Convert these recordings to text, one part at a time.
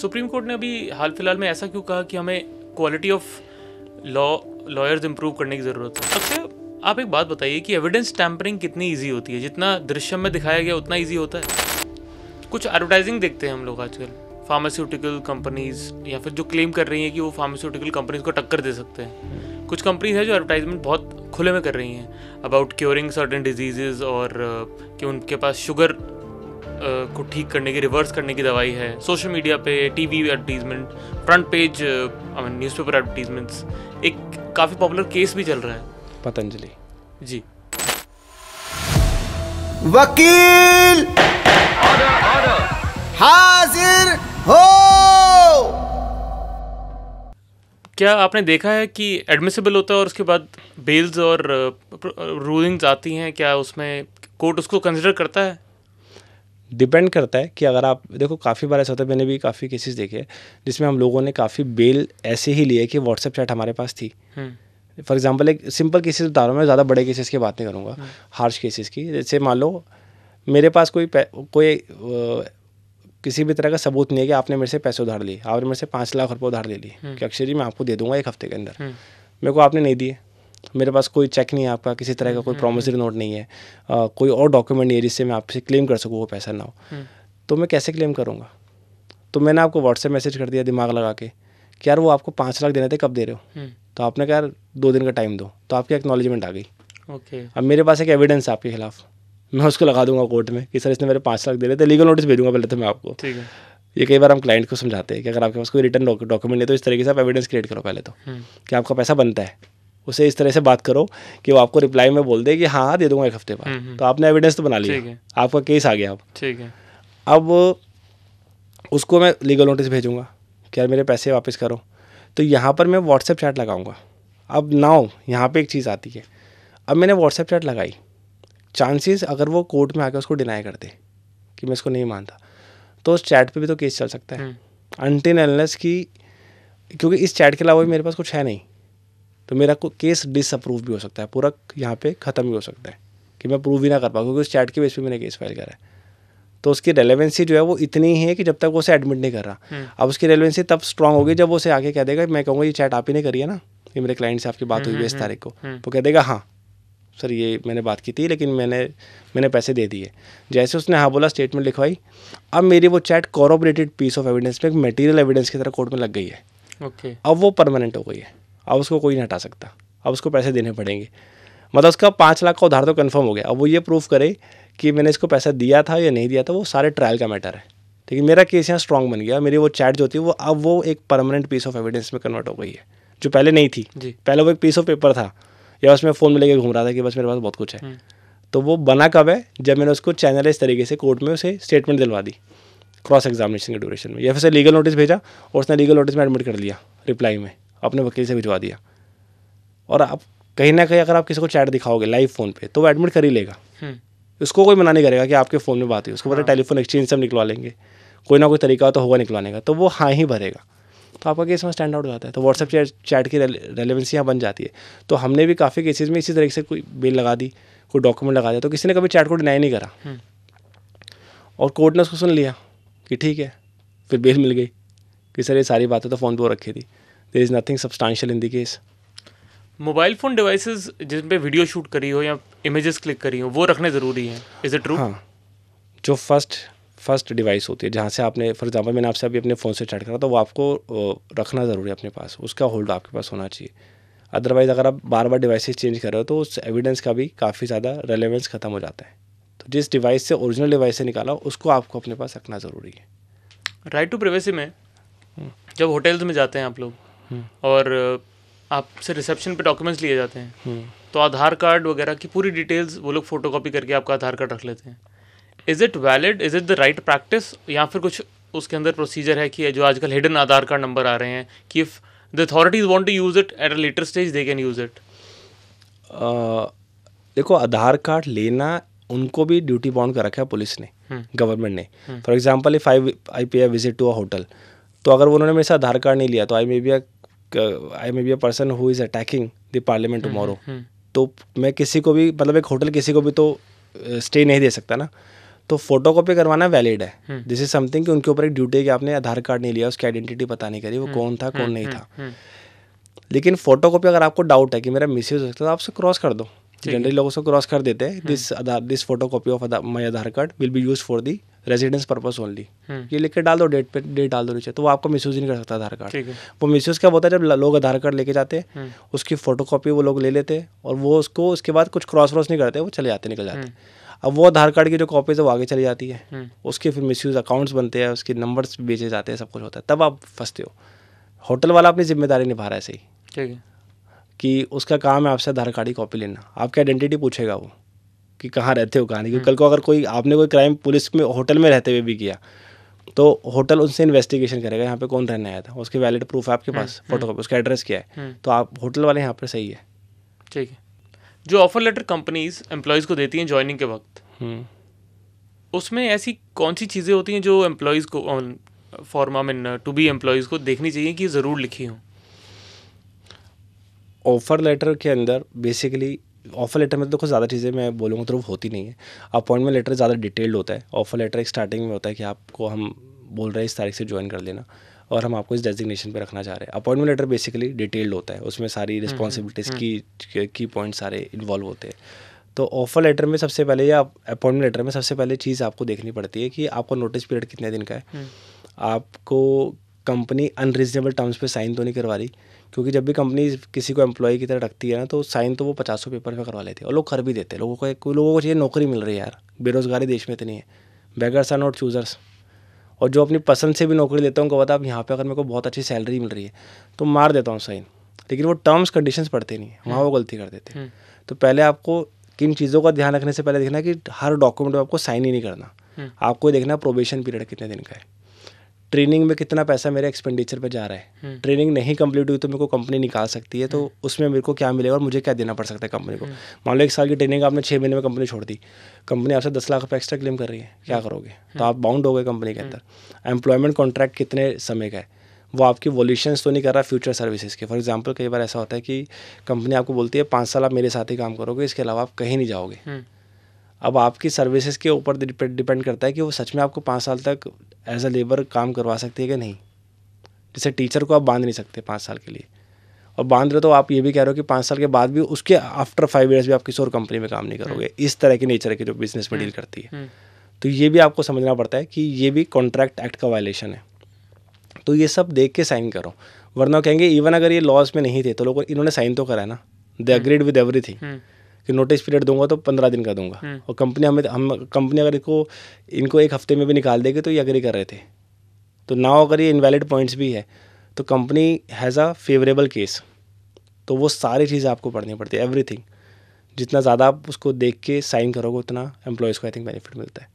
Supreme court ने अभी हाल फिलहाल में ऐसा क्यों कहा कि हमें quality of law lawyers improve करने की ज़रूरत है सबसे आप एक बात बताइए कि एविडेंस टैम्परिंग कितनी ईजी होती है जितना दृश्य में दिखाया गया उतना ईजी होता है कुछ एडवर्टाइजिंग देखते हैं हम लोग आजकल फार्मास्यूटिकल कंपनीज या फिर जो क्लेम कर रही हैं कि वो फार्मास्यूटिकल कंपनीज को टक्कर दे सकते हैं कुछ कंपनीज हैं जो एडवर्टाइजमेंट बहुत खुले में कर रही हैं अबाउट क्योरिंग सर्टन डिजीजेज और uh, कि उनके पास शुगर को ठीक करने की रिवर्स करने की दवाई है सोशल मीडिया पे TV advertisement front page I paper advertisements एक काफ़ी पॉपुलर केस भी चल रहा है पतंजलि जी वकील हाजिर हो क्या आपने देखा है कि एडमिसिबल होता है और उसके बाद बेल्स और रूलिंग्स आती हैं क्या उसमें कोर्ट उसको कंसिडर करता है डिपेंड करता है कि अगर आप देखो काफ़ी बार ऐसा होता है मैंने भी काफ़ी केसेस देखे जिसमें हम लोगों ने काफ़ी बेल ऐसे ही लिए कि व्हाट्सएप चैट हमारे पास थी फॉर एग्जाम्पल हम्म। एक सिंपल केसेस बता रहा हूँ मैं ज़्यादा बड़े केसेस की बात नहीं करूँगा हार्श केसेस की जैसे मान लो मेरे पास कोई कोई किसी भी तरह का सबूत नहीं है कि आपने मेरे से पैसे उधार लिए आपने मेरे से पाँच लाख रुपये उधार ले लिए हम्म। कि अक्षर जी मैं आपको दे दूंगा एक हफ्ते के अंदर हम्म। मेरे को आपने नहीं दिए मेरे पास कोई चेक नहीं है आपका किसी तरह का कोई प्रोमिसरी हम्म, नोट हम्म, हम्म। नहीं है आ, कोई और डॉक्यूमेंट नहीं है जिससे मैं आपसे क्लेम कर सकूँ वो पैसा ना हो तो मैं कैसे क्लेम करूँगा तो मैंने आपको व्हाट्सएप मैसेज कर दिया दिमाग लगा के कि यार वो आपको पाँच लाख देने थे कब दे रहे हो तो आपने कहा यार दो दिन का टाइम दो तो आपकी एक्नॉलेजमेंट आ गई ओके अब मेरे पास एक एविडेंस है आपके खिलाफ मैं उसको लगा दूंगा कोर्ट में कि सर इसने मेरे पाँच लाख दे रहे थे लीगल नोटिस भेजूंगा पहले तो मैं आपको ठीक है ये कई बार हम क्लाइंट को समझाते हैं कि अगर आपके पास कोई रिटर्न डॉक्यूमेंट नहीं तो इस तरीके से आप एविडेंस क्रिएट करो पहले तो कि आपका पैसा बनता है उसे इस तरह से बात करो कि वो आपको रिप्लाई में बोल दे कि हाँ दे दूंगा एक हफ्ते बाद हम्म, हम्म। तो आपने एविडेंस तो बना लिया आपका केस आ गया अब ठीक है अब उसको मैं लीगल नोटिस भेजूंगा कि यार मेरे पैसे वापस करो तो यहाँ पर मैं व्हाट्सएप चैट लगाऊंगा अब नाउ यहाँ पे एक चीज़ आती है अब मैंने व्हाट्सएप चैट लगाई चांसेस अगर वो कोर्ट में आकर उसको डिनाई कर दे कि मैं इसको नहीं मानता तो उस चैट पे भी तो केस चल सकता है अनटिन एनलेस की क्योंकि इस चैट के अलावा भी मेरे पास कुछ है नहीं तो मेरा को केस डिसअप्रूव भी हो सकता है पूरा यहाँ पे ख़त्म भी हो सकता है कि मैं प्रूव भी ना कर पाऊँ क्योंकि उस चैट के बेस पे मैंने केस फाइल करा है तो उसकी रेलेवेंसी जो है वो इतनी है कि जब तक वो उसे एडमिट नहीं कर रहा हम्म। अब उसकी रेलेवेंसी तब स्ट्रांग होगी जब वो उसे आगे कह देगा मैं कहूँगा ये चैट आप ही नहीं करी है ना ये मेरे क्लाइंट से आपकी बात हुई हम्म, है इस हम्म, तारीख को तो कह देगा हाँ सर ये मैंने बात की थी लेकिन मैंने मैंने पैसे दे दिए जैसे उसने हाँ बोला स्टेटमेंट लिखवाई अब मेरी वो chat corroborated piece of evidence में मटेरियल एविडेंस की तरह कोर्ट में लग गई है ओके okay. अब वो परमानेंट हो गई है अब उसको कोई नहीं हटा सकता अब उसको पैसे देने पड़ेंगे मतलब उसका पाँच लाख का उधार तो कन्फर्म हो गया अब वो ये प्रूफ करे कि मैंने इसको पैसा दिया था या नहीं दिया था वो सारे ट्रायल का मैटर है ठीक है मेरा केस यहाँ स्ट्रॉन्ग बन गया मेरी वो चैट जो थी वो अब वो एक परमानेंट पीस ऑफ एविडेंस में कन्वर्ट हो गई है जो पहले नहीं थी जी पहले वो एक पीस ऑफ पेपर था या उसमें फ़ोन में लेके घूम रहा था कि बस मेरे पास बहुत कुछ है हम्म। तो वो बना कब है जब मैंने उसको चैनलाइज तरीके से कोर्ट में उसे स्टेटमेंट दिलवा दी क्रॉस एग्जामिनेशन के ड्यूरेशन में या फिर से लीगल नोटिस भेजा और उसने लीगल नोटिस में एडमिट कर लिया रिप्लाई में अपने वकील से भिजवा दिया और आप कहीं ना कहीं अगर आप किसी को चैट दिखाओगे लाइव फ़ोन पे तो वो एडमिट कर ही लेगा हम्म। उसको कोई मना नहीं करेगा कि आपके फ़ोन में बात हुई उसको पता हाँ। टेलीफोन एक्सचेंज से हम निकलवा लेंगे कोई ना कोई तरीका तो होगा निकलवाने का तो वो हाँ ही भरेगा तो आपका केस में स्टैंड आउट हो जाता है तो व्हाट्सएप चैट चैट की रेलिवेंसी यहाँ बन जाती है तो हमने भी काफ़ी केसेज में इसी तरीके से कोई बिल लगा दी कोई डॉक्यूमेंट लगा दिया तो किसी ने कभी चैट को डिनाई नहीं करा हम्म। और कोर्ट ने उसको सुन लिया कि ठीक है फिर बेल मिल गई कि सर ये सारी बातें तो फ़ोन पर रखी थी there is nothing substantial in the case mobile phone devices जिन पे वीडियो शूट करी हो या इमेजेस क्लिक करी हो वो रखने ज़रूरी हैं इज़ इट ट्रू हाँ जो फर्स्ट फर्स्ट डिवाइस होती है जहाँ से आपने फॉर एग्जांपल मैंने आपसे अभी अपने फ़ोन से चैट करा तो वो आपको रखना ज़रूरी है अपने पास उसका होल्ड आपके पास होना चाहिए अदरवाइज़ अगर आप बार बार डिवाइसेस चेंज कर रहे हो तो उस एविडेंस का भी काफ़ी ज़्यादा रेलिवेंस ख़त्म हो जाता है तो जिस डिवाइस से ओरिजिनल डिवाइस से निकाला उसको आपको अपने पास रखना ज़रूरी है राइट टू प्रिवेसी में जब होटल्स में जाते हैं आप लोग हम्म। और आपसे रिसेप्शन पे डॉक्यूमेंट्स लिए जाते हैं हम्म। तो आधार कार्ड वगैरह की पूरी डिटेल्स वो लोग फोटो कॉपी करके आपका आधार कार्ड रख लेते हैं is it valid is it the right practice या फिर कुछ उसके अंदर प्रोसीजर है कि जो आजकल हिडन आधार कार्ड नंबर आ रहे हैं कि if the authorities want to use it at a later stage they can use it देखो आधार कार्ड लेना उनको भी ड्यूटी बाउंड कर रखा है पुलिस ने गवर्नमेंट हम्म। ने for example if I I pay visit to a hotel तो अगर उन्होंने मेरे से आधार कार्ड नहीं लिया तो I may be I may be a person who is attacking the parliament tomorrow तो मैं किसी को भी मतलब एक होटल किसी को भी तो स्टे uh, नहीं दे सकता ना तो फोटो कॉपी करवाना वैलिड है दिस इज समथिंग कि उनके ऊपर एक ड्यूटी है कि आपने आधार कार्ड नहीं लिया उसकी आइडेंटिटी पता नहीं करी वो hmm, कौन था hmm, कौन नहीं hmm, था लेकिन फोटो कॉपी अगर आपको डाउट है कि मेरा मिस यूज हो सकता है तो आप उसे क्रॉस कर दो जनरली लोग उसको क्रॉस कर देते हैं this Aadhaar this photocopy of my Aadhaar card will be use for the residence purpose only ये लिख के डाल दो डेट पे डेट डाल दो नीचे तो वो आपको मिस नहीं कर सकता आधार कार्ड वो मिस यूज़ क्या होता है जब लोग आधार कार्ड लेके जाते हैं हम्म। उसकी फोटोकॉपी वो लोग ले लेते हैं और वो उसको उसके बाद कुछ क्रॉस व्रॉस नहीं करते वो चले जाते निकल जाते हम्म। अब वो आधार कार्ड की जो कॉपीज है वो आगे चली जाती है हम्म। उसके फिर मिस अकाउंट्स बनते हैं उसके नंबर्स बेचे जाते हैं सब कुछ होता है तब आप फंसते हो होटल वाला अपनी जिम्मेदारी निभा रहा है सही ठीक है कि उसका काम है आपसे आधार कार्ड की कॉपी लेना आपकी आइडेंटिटी पूछेगा वो कि कहाँ रहते हो कहाँ नहीं हम्म। कल को अगर कोई आपने कोई क्राइम पुलिस में होटल में रहते हुए भी किया तो होटल उनसे इन्वेस्टिगेशन करेगा यहाँ पे कौन रहने आया था उसके वैलिड प्रूफ है आपके हम्म, पास फोटो हम्म। उसका एड्रेस क्या है तो आप होटल वाले यहाँ पर सही है ठीक है जो ऑफर लेटर कंपनीज एम्प्लॉयज़ को देती हैं ज्वाइनिंग के वक्त उसमें ऐसी कौन सी चीज़ें होती हैं जो एम्प्लॉयज़ को for mean to be employees को देखनी चाहिए कि ज़रूर लिखी हूँ ऑफर लेटर के अंदर बेसिकली ऑफर लेटर में तो देखो ज़्यादा चीज़ें मैं बोलूँगा तो होती नहीं है अपॉइंटमेंट लेटर ज़्यादा डिटेल्ड होता है ऑफर लेटर एक स्टार्टिंग में होता है कि आपको हम बोल रहे हैं इस तारीख से ज्वाइन कर लेना और हम आपको इस डेजिग्नेशन पे रखना चाह रहे हैं अपॉइंटमेंट लेटर बेसिकली डिटेल्ड होता है उसमें सारी रिस्पॉन्सिबिलिटीज़ हम्म, हम्म, हम्म। की की पॉइंट सारे इन्वॉल्व होते हैं तो ऑफर लेटर में सबसे पहले या अपॉइंटमेंट लेटर में सबसे पहले चीज़ आपको देखनी पड़ती है कि आपका नोटिस पीरियड कितने दिन का है आपको कंपनी अनरीजनेबल टर्म्स पे साइन तो नहीं करवा रही क्योंकि जब भी कंपनी किसी को एम्प्लॉय की तरह रखती है ना तो साइन तो वो पचासों पेपर में करवा लेती है और लोग कर भी देते हैं लोगों को एक लोगों को चाहिए नौकरी मिल रही है यार बेरोजगारी देश में इतनी है बैगर्स आर नॉट चूज़र्स और जो अपनी पसंद से भी नौकरी लेता हूँ उनको पता आप यहाँ पर अगर मेरे को बहुत अच्छी सैलरी मिल रही है तो मार देता हूँ साइन लेकिन वो टर्म्स कंडीशन पढ़ते नहीं है वहाँ वो गलती कर देते हैं हम्म। तो पहले आपको किन चीज़ों का ध्यान रखने से पहले देखना कि हर डॉक्यूमेंट में आपको साइन ही नहीं करना हम्म। आपको देखना प्रोबेशन पीरियड कितने दिन का है ट्रेनिंग में कितना पैसा मेरे एक्सपेंडिचर पे जा रहा है हम्म। ट्रेनिंग नहीं कंप्लीट हुई तो मेरे को कंपनी निकाल सकती है तो हम्म। उसमें मेरे को क्या मिलेगा और मुझे क्या देना पड़ सकता है कंपनी को हम्म। मान लो एक साल की ट्रेनिंग आपने छः महीने में कंपनी छोड़ दी कंपनी आपसे दस लाख रुपये एक्स्ट्रा क्लेम कर रही है क्या करोगे तो आप बाउंड हो गए कंपनी के अंदर एम्प्लॉयमेंट कॉन्ट्रैक्ट कितने समय का है वो आपकी वॉल्यूशंस तो नहीं कर रहा फ्यूचर सर्विसेज के फॉर एग्जाम्पल कई बार ऐसा होता है कि कंपनी आपको बोलती है पाँच साल आप मेरे साथ ही काम करोगे इसके अलावा आप कहीं नहीं जाओगे अब आपकी सर्विसेज के ऊपर डिपेंड करता है कि वो सच में आपको पाँच साल तक एज अ लेबर काम करवा सकती है कि नहीं जैसे टीचर को आप बांध नहीं सकते पाँच साल के लिए और बांध रहे तो आप ये भी कह रहे हो कि पाँच साल के बाद भी उसके आफ्टर फाइव ईयर्स भी आप किसी और कंपनी में काम नहीं करोगे हम्म। इस तरह की नेचर की जो बिजनेस में डील करती है हम्म। तो ये भी आपको समझना पड़ता है कि ये भी कॉन्ट्रैक्ट एक्ट का वायलेशन है तो ये सब देख के साइन करो वरना कहेंगे इवन अगर ये लॉज में नहीं थे तो लोग इन्होंने साइन तो करा है ना दे अग्रीड विद एवरीथिंग कि नोटिस पीरियड दूंगा तो पंद्रह दिन का दूंगा हम्म। और कंपनी हमें हम कंपनी अगर इनको इनको एक हफ्ते में भी निकाल देगी तो ये अग्री कर रहे थे तो ना अगर ये इनवैलिड पॉइंट्स भी है तो company has a favourable case तो वो सारी चीज़ें आपको पढ़नी पड़ती है एवरीथिंग जितना ज़्यादा आप उसको देख के साइन करोगे उतना एम्प्लॉयज़ को आई थिंक बेनिफिट मिलता है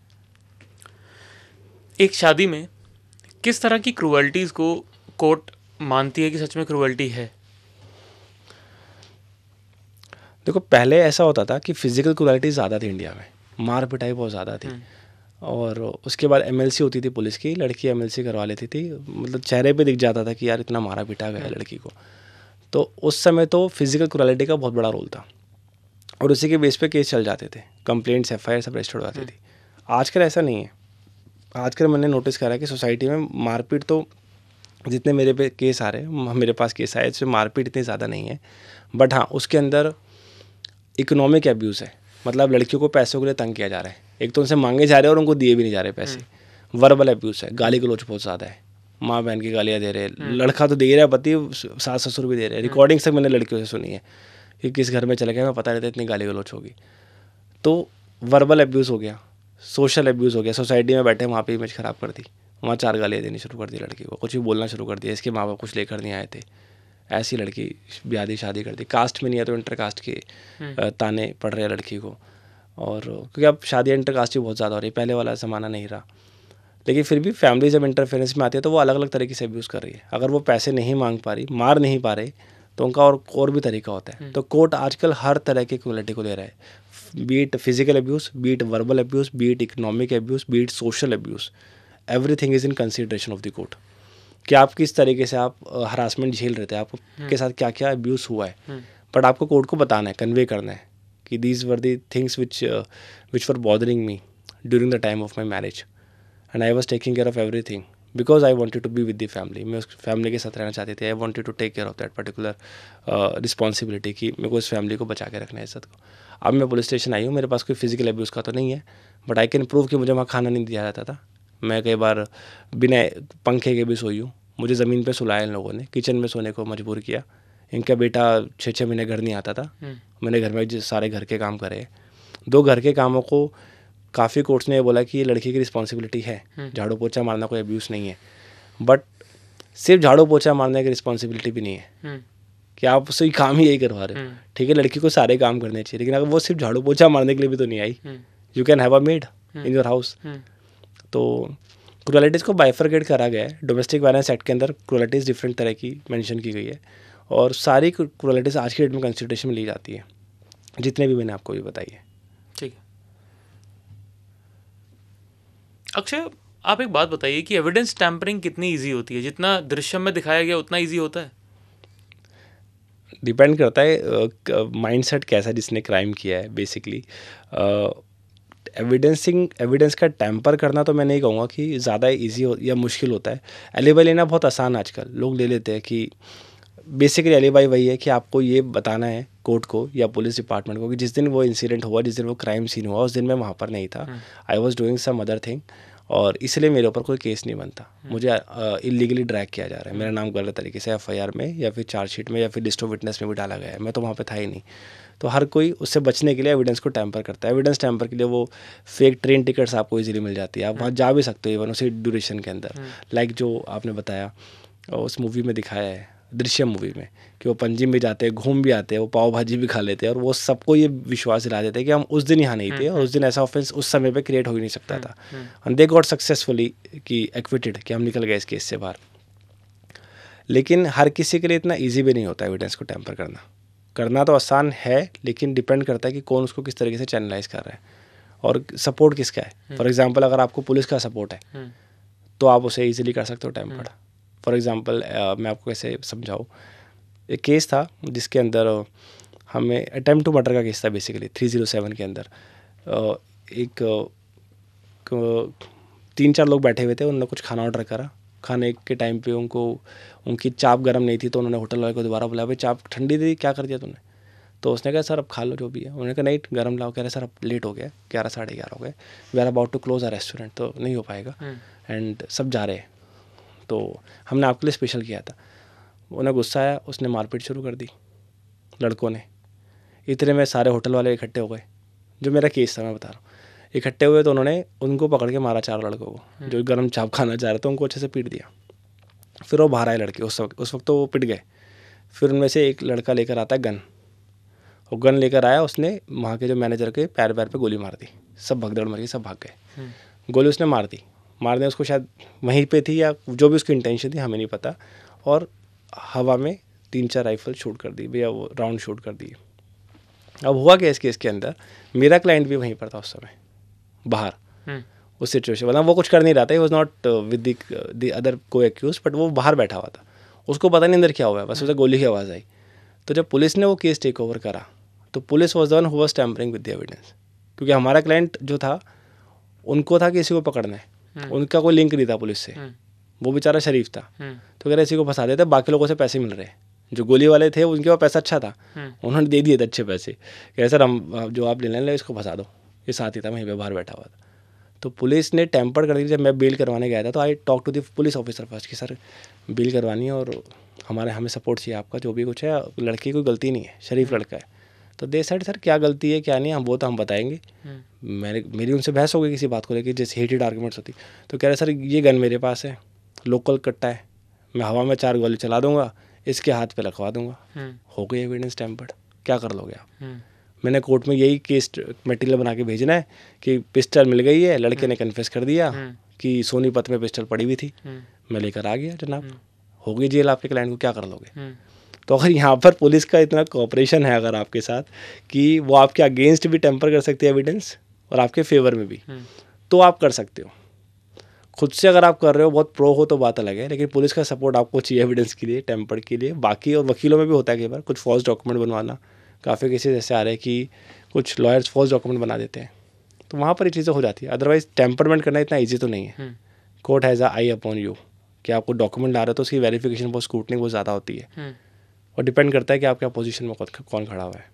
एक शादी में किस तरह की क्रूअल्टीज़ को कोर्ट मानती है कि सच में क्रूअल्टी है देखो पहले ऐसा होता था कि फिजिकल क्वालिटी ज़्यादा थी इंडिया में मार पिटाई बहुत ज़्यादा थी हम्म। और उसके बाद एम होती थी पुलिस की लड़की एम करवा लेती थी मतलब चेहरे पर दिख जाता था कि यार इतना मारा पिटा गया हम्म। लड़की को तो उस समय तो फिजिकल क्वालिटी का बहुत बड़ा रोल था और उसी के बेस पे केस चल जाते थे कंप्लेंट्स एफ आई सब रजिस्टर्ड हो जाती थी आजकल ऐसा नहीं है आजकल मैंने नोटिस करा कि सोसाइटी में मारपीट तो जितने मेरे पे केस आ रहे हैं मेरे पास केस आए इसमें मारपीट इतनी ज़्यादा नहीं है बट हाँ उसके अंदर इकोनॉमिक एब्यूज़ है मतलब लड़कियों को पैसों के लिए तंग किया जा रहा है एक तो उनसे मांगे जा रहे हैं और उनको दिए भी नहीं जा रहे पैसे वर्बल अब्यूज़ है गाली गलोच बहुत ज़्यादा है माँ बहन की गालियाँ दे रहे हैं हम्म। लड़का तो दे रहा है पति सास ससुर भी दे रहे हैं रिकॉर्डिंग हम्म। से मैंने लड़कियों से सुनी है कि किस घर में चले गए मैं पता रहता इतनी गाली गलोच होगी तो वर्बल अब्यूज़ हो गया सोशल एब्यूज हो गया सोसाइटी में बैठे वहाँ पर इमेज ख़राब कर दी वहाँ चार गालियाँ देनी शुरू कर दी लड़की को कुछ भी बोलना शुरू कर दिया इसके माँ बाप कुछ लेकर नहीं आए थे ऐसी लड़की ब्यादी शादी कर दी कास्ट में नहीं है तो इंटर कास्ट के हम्म। ताने पड़ रहे हैं लड़की को और क्योंकि अब शादियाँ इंटर कास्ट भी बहुत ज़्यादा हो रही है पहले वाला ज़माना नहीं रहा लेकिन फिर भी फैमिली जब इंटरफेरेंस में आती है तो वो अलग अलग तरीके से अब्यूज़ कर रही है अगर वो पैसे नहीं मांग पा रही मार नहीं पा रहे तो उनका और और भी तरीका होता है हम्म। तो कोर्ट आजकल हर तरह के क्वालिटी को ले रहा है be it physical abuse be it verbal abuse be it economic abuse be it social abuse thing is in consideration of the court कि आप किस तरीके से आप हरासमेंट झेल रहे थे आपके हम्म। के साथ क्या क्या अब्यूज़ हुआ है बट हम्म। आपको कोर्ट को बताना है कन्वे करना है कि these were the things which which were bothering me during the time of my marriage and I was taking care of everything because I wanted to be with the family मैं उस family के साथ रहना चाहती थी I wanted to take care of that particular responsibility कि मेरे को उस फैमिली को बचा के रखना है इज्जत को अब मैं पुलिस स्टेशन आई हूँ मेरे पास कोई फिजिकल अब्यूज़ का तो नहीं है बट आई कैन प्रूव कि मुझे वहाँ खाना नहीं दिया जाता था मैं कई बार बिना पंखे के भी सोई हूँ मुझे ज़मीन पे सुलाया इन लोगों ने किचन में सोने को मजबूर किया इनका बेटा छः छः महीने घर नहीं आता था हम्म। मैंने घर में सारे घर के काम करे दो घर के कामों को काफ़ी कोर्ट्स ने बोला कि ये लड़की की रिस्पॉन्सिबिलिटी है हम्म। झाड़ू पोछा मारना कोई अब्यूज़ नहीं है बट सिर्फ झाड़ू पोछा मारने की रिस्पॉन्सिबिलिटी भी नहीं है हम्म। कि आप उससे काम ही यही करवा रहे हो ठीक है लड़की को सारे काम करने चाहिए लेकिन अगर वो सिर्फ झाड़ू पोछा मारने के लिए भी तो नहीं I you can have a maid in your house तो क्रुअलिटीज़ को बाइफरगेट करा गया है डोमेस्टिक वायलेंस एक्ट के अंदर क्रुअलिटीज़ डिफरेंट तरह की मेंशन की गई है और सारी क्रुअलिटीज़ आज के डेट में कंसिडरेशन में ली जाती है जितने भी मैंने आपको भी बताई है ठीक है अक्षय आप एक बात बताइए कि एविडेंस टैम्परिंग कितनी ईजी होती है जितना दृश्य में दिखाया गया उतना ईजी होता है डिपेंड करता है माइंडसेट uh, कैसा जिसने क्राइम किया है बेसिकली uh, एविडेंसिंग एविडेंस का टैंपर करना तो मैं नहीं कहूँगा कि ज़्यादा ईजी हो या मुश्किल होता है एलिबाई लेना बहुत आसान आजकल लोग ले लेते हैं कि बेसिकली एलिबाई वही है कि आपको ये बताना है कोर्ट को या पुलिस डिपार्टमेंट को कि जिस दिन वो इंसिडेंट हुआ जिस दिन वो क्राइम सीन हुआ उस दिन मैं वहाँ पर नहीं था I was doing some other thing और इसलिए मेरे ऊपर कोई केस नहीं बनता हम्म। मुझे इलीगली ड्रैग किया जा रहा है मेरा नाम गलत तरीके से एफ में या फिर चार्जशीट में या फिर डिस्टो विटनेस में भी डाला गया है मैं तो वहाँ पर था ही नहीं तो हर कोई उससे बचने के लिए एविडेंस को टैम्पर करता है एविडेंस टैम्पर के लिए वो फेक ट्रेन टिकट्स आपको इजीली मिल जाती है आप वहाँ जा भी सकते हो इवन उसी ड्यूरेशन के अंदर लाइक हम्म। जो आपने बताया उस मूवी में दिखाया है दृश्यम मूवी में कि वो पंजीम भी जाते हैं घूम भी आते हैं वो पाव भाजी भी खा लेते हैं और वो सबको ये विश्वास दिला देते हैं कि हम उस दिन यहाँ नहीं थे और हम्म, उस दिन ऐसा ऑफेंस उस समय पे क्रिएट हो ही नहीं सकता हम्म, था एंड दे गॉट सक्सेसफुली कि एक्विटेड कि हम निकल गए इस केस से बाहर लेकिन हर किसी के लिए इतना ईजी भी नहीं होता एविडेंस को टैम्पर करना करना तो आसान है लेकिन डिपेंड करता है कि कौन उसको किस तरीके से चैनलाइज कर रहा है और सपोर्ट किसका है फॉर एग्जाम्पल हम्म। अगर आपको पुलिस का सपोर्ट है हम्म। तो आप उसे ईजिली कर सकते हो टाइम हम्म। पर फॉर एग्ज़ाम्पल मैं आपको कैसे समझाऊँ एक केस था जिसके अंदर हमें अटैम्प टू मर्डर का केस था बेसिकली थ्री जीरो सेवन के अंदर एक तीन चार लोग बैठे हुए थे उन्होंने कुछ खाना ऑर्डर करा खाने के टाइम पे उनको उनकी चाप गर्म नहीं थी तो उन्होंने होटल वाले को दोबारा बुलाया भाई चाप ठंडी थी क्या कर दिया तूने तो उसने कहा सर अब खा लो जो भी है उन्होंने कहा नहीं गर्म लाओ कह रहे सर अब लेट हो गया ग्यारह साढ़े ग्यारह हो गए we are about to close our restaurant तो नहीं हो पाएगा एंड हम्म। सब जा रहे हैं तो हमने आपके लिए स्पेशल किया था उन्हें गुस्सा आया उसने मारपीट शुरू कर दी लड़कों ने इतने में सारे होटल वाले इकट्ठे हो गए जो मेरा केस था मैं बता रहा हूँ इकट्ठे हुए तो उन्होंने उनको पकड़ के मारा चार लड़कों को हम्म। जो गर्म चाप खाना चाह रहे थे उनको अच्छे से पीट दिया फिर वो बाहर आए लड़के उस वक्त उस वक्त तो वो पिट गए फिर उनमें से एक लड़का लेकर आता है गन और गन लेकर आया उसने वहाँ के जो मैनेजर के पैर पैर पर गोली मार दी सब भगदड़ मर गई सब भाग गए हम्म। गोली उसने मार दी मार उसको शायद वहीं पे थी या जो भी उसकी इंटेंशन थी हमें नहीं पता और हवा में तीन चार राइफल शूट कर दी भैया वो राउंड शूट कर दिए अब हुआ क्या इस केस के अंदर मेरा क्लाइंट भी वहीं पर था उस समय बाहर हम्म। उस सिचुएशन मतलब वो कुछ कर नहीं रहा था was not with the other co accused but वो बाहर बैठा हुआ था उसको पता नहीं अंदर क्या हुआ है बस उसे गोली की आवाज़ आई तो जब पुलिस ने वो केस टेक ओवर करा तो पुलिस वॉज दन हुआ टैम्परिंग विद द एविडेंस क्योंकि हमारा क्लाइंट जो था उनको था कि इसी को पकड़ना है हम्म। उनका कोई लिंक नहीं था पुलिस से हम्म। वो बेचारा शरीफ था तो कह रहे इसी को फंसा देते बाकी लोगों से पैसे मिल रहे हैं जो गोली वाले थे उनके पास पैसा अच्छा था उन्होंने दे दिए थे अच्छे पैसे कह सर हम जो आप ले लगे इसको फंसा दो ये साथी था वहीं पर बाहर बैठा हुआ था तो पुलिस ने टेम्पर कर दी जब मैं बिल करवाने गया था तो I talk to the police officer first कि सर बिल करवानी है और हमारे हमें सपोर्ट चाहिए आपका जो भी कुछ है लड़की कोई गलती नहीं है शरीफ हम्म। लड़का है तो दे साइड सर क्या गलती है क्या नहीं हम वो तो हम बताएंगे हम्म। मैंने मेरी उनसे बहस हो गई किसी बात को लेकर जैसे हेटेड आर्ग्यूमेंट्स होती तो कह रहे सर ये गन मेरे पास है लोकल कट्टा है मैं हवा में चार गोली चला दूंगा इसके हाथ पे लगवा दूंगा हम्म। हो गई एविडेंस टेम्पर्ड क्या कर लोगे आप मैंने कोर्ट में यही केस मटेरियल बना के भेजना है कि पिस्टल मिल गई है लड़के ने कन्फेस हम्म। कर दिया हम्म। कि सोनीपत में पिस्टल पड़ी हुई थी हम्म। मैं लेकर आ गया जनाब हो गई जेल आपके क्लाइंट को क्या कर लोगे तो अगर यहाँ पर पुलिस का इतना कॉपरेशन है अगर आपके साथ कि वो आपके अगेंस्ट भी टेम्पर कर सकती है एविडेंस और आपके फेवर में भी तो आप कर सकते हो खुद से अगर आप कर रहे हो बहुत प्रो हो तो बात अलग है लेकिन पुलिस का सपोर्ट आपको चाहिए एविडेंस के लिए टेम्पर के लिए बाकी और वकीलों में भी होता है कई बार कुछ फॉल्स डॉक्यूमेंट बनवाना काफ़ी केसेज ऐसे आ रहे हैं कि कुछ लॉयर्स फॉल्स डॉक्यूमेंट बना देते हैं तो वहाँ पर ये चीज़ें हो जाती है अदरवाइज टेम्परमेंट करना इतना ईजी तो नहीं है court has eye upon you कि आपको डॉक्यूमेंट ला रहे हो तो उसकी वेरीफिकेशन बहुत स्कूटनी बहुत ज़्यादा होती है हम्म। और डिपेंड करता है कि आपके पोजिशन में कौन खड़ा हुआ है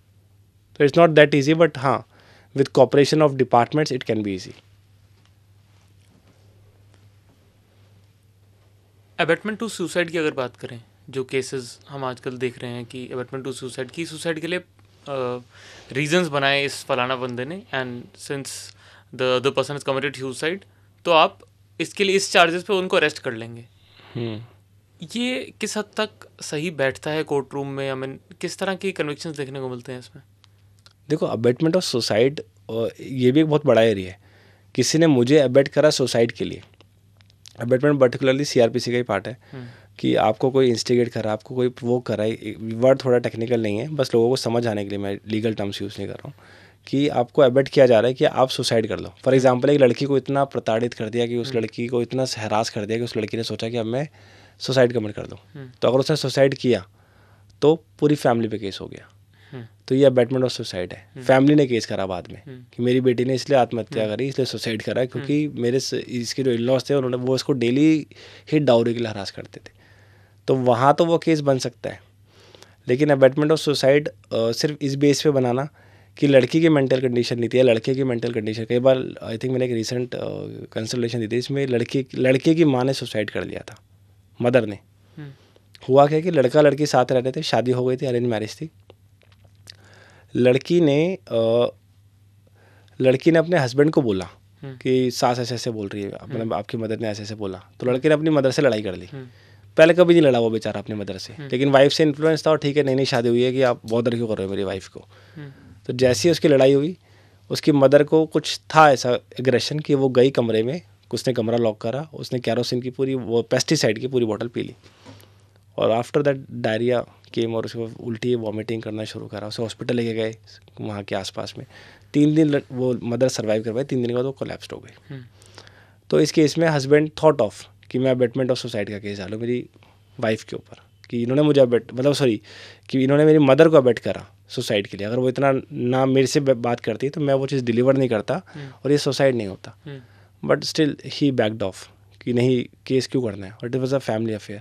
तो it's not that easy but हाँ with cooperation of departments it can be easy abetment to suicide की अगर बात करें जो केसेस हम आजकल देख रहे हैं कि एबेटमेंट टू सुसाइड की सुसाइड के लिए रीजंस uh, बनाए इस फलाना बंदे ने and since the the person is committed suicide तो आप इसके लिए इस चार्जेस पे उनको अरेस्ट कर लेंगे hmm. ये किस हद तक सही बैठता है कोर्ट रूम में आई मीन किस तरह की कन्विक्शन देखने को मिलते हैं इसमें देखो अबेटमेंट ऑफ सुसाइड ये भी एक बहुत बड़ा एरिया है किसी ने मुझे अबेट करा सुसाइड के लिए अबेटमेंट पर्टिकुलरली सी का ही पार्ट है हम्म। कि आपको कोई इंस्टिगेट करा आपको कोई वो करा वर्ड थोड़ा टेक्निकल नहीं है बस लोगों को समझ आने के लिए मैं लीगल टर्म्स यूज़ नहीं कर रहा हूँ कि आपको एबेट किया जा रहा है कि आप सुसाइड कर लो फॉर एग्जाम्पल एक लड़की को इतना प्रताड़ित कर दिया कि उस हम्म। लड़की को इतना हरास कर दिया कि उस लड़की ने सोचा कि अब मैं सुसाइड कमेंट कर दूँ हम्म। तो अगर उसने सुसाइड किया तो पूरी फैमिली पे केस हो गया हम्म। तो ये अबेटमेंट ऑफ सुसाइड है फैमिली ने केस करा बाद में कि मेरी बेटी ने इसलिए आत्महत्या करी इसलिए सुसाइड करा क्योंकि मेरे इसके जो इन लॉस थे उन्होंने वो इसको डेली ही डाउरी के लिए हरास करते थे तो वहाँ तो वो केस बन सकता है लेकिन अबेटमेंट ऑफ सुसाइड सिर्फ इस बेस पे बनाना कि लड़की की मेंटल कंडीशन नहीं थी या लड़के की मेंटल कंडीशन कई बार आई थिंक मैंने एक रिसेंट कंसल्टेशन दी थी इसमें लड़की लड़के की माँ ने सुसाइड कर लिया था मदर ने हम्म। हुआ क्या कि लड़का लड़की साथ रहते थे शादी हो गई थी अरेंज मैरिज थी लड़की ने आ, लड़की ने अपने हस्बैंड को बोला हम्म। कि सास ऐसे ऐसे बोल रही है हम्म। मतलब आपकी मदर ने ऐसे ऐसे बोला तो लड़के ने अपनी मदर से लड़ाई कर ली पहले कभी नहीं लड़ा वो बेचारा अपने मदर से हम्म। लेकिन वाइफ से इन्फ्लुएंस था और ठीक है नहीं नई शादी हुई है कि आप बहुत क्यों कर रहे हो मेरी वाइफ को हम्म। तो जैसे ही उसकी लड़ाई हुई उसकी मदर को कुछ था ऐसा एग्रेशन कि वो गई कमरे में उसने कमरा लॉक करा उसने कैरोसिन की पूरी वो पेस्टिसाइड की पूरी बोतल पी ली और आफ्टर दैट डायरिया केम और उसको उल्टी वॉमिटिंग करना शुरू करा उसे हॉस्पिटल लेके गए वहाँ के आसपास में तीन दिन वो मदर सर्वाइव कर पाई तीन दिन के बाद वो कोलेप्स हो गई हम्म। तो इस केस में हस्बैंड थॉट ऑफ कि मैं अबेटमेंट ऑफ सोसाइटी का केस डालूँ मेरी वाइफ के ऊपर कि इन्होंने मुझे अबेट मतलब सॉरी कि इन्होंने मेरी मदर को अबेट करा सुसाइड के लिए अगर वो इतना ना मेरे से बात करती तो मैं वो चीज़ डिलीवर नहीं करता हम्म। और ये सुसाइड नहीं होता but still he backed off कि नहीं केस क्यों करना है और it was a family affair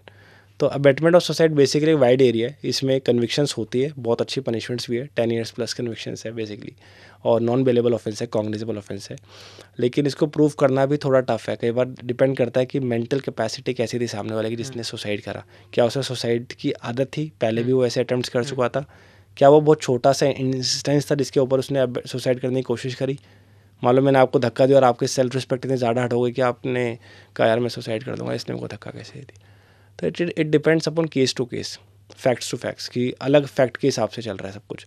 तो abetment of suicide basically wide area है इसमें कन्विक्शंस होती है बहुत अच्छी पनिशमेंट्स भी है टेन ईयर्स प्लस कन्विक्शंस है बेसिकली और नॉन बेलेबल ऑफेंस है कॉग्निजेबल ऑफेंस है लेकिन इसको प्रूव करना भी थोड़ा टफ है कई बार डिपेंड करता है कि मेंटल कैपेसिटी कैसी थी सामने वाले की हम्म। जिसने सुसाइड करा क्या उसे सुसाइड की आदत थी पहले भी हम्म। वो ऐसे अटैम्प्ट कर हम्म। चुका था क्या वो बहुत छोटा सा इंस्टेंस था जिसके ऊपर उसने सुसाइड करने की कोशिश करी मान लो मैंने आपको धक्का दिया और आपके सेल्फ रिस्पेक्ट इतने ज़्यादा हट हो गए कि आपने कहा यार मैं सुसाइड कर दूंगा इसने वो धक्का कैसे दी तो it it depends upon case to case facts to facts कि अलग फैक्ट के हिसाब से चल रहा है सब कुछ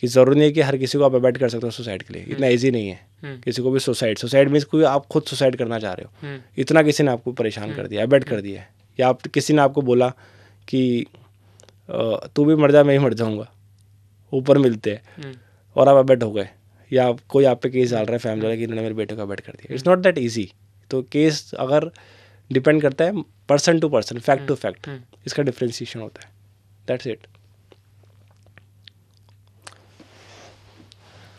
कि ज़रूरी नहीं है कि हर किसी को आप अवॉइड कर सकते हो सुसाइड के लिए इतना ईजी हम्म। नहीं है हम्म। किसी को भी सुसाइड सुसाइड मीन्स कोई आप खुद सुसाइड करना चाह रहे हो हम्म। इतना किसी ने आपको परेशान कर दिया अवॉइड कर दिया या आप किसी ने आपको बोला कि तू भी मर जा मैं ही मर जाऊँगा ऊपर मिलते हैं और आप अवैध हो गए या आप कोई आप पे केस डाल रहा है फैमिली वाला कि इन्होंने मेरे बेटे को अवैध कर दिया इट्स नॉट दैट ईजी तो केस अगर डिपेंड करता है person to person fact to fact इसका डिफ्रेंसिएशन होता है दैट्स इट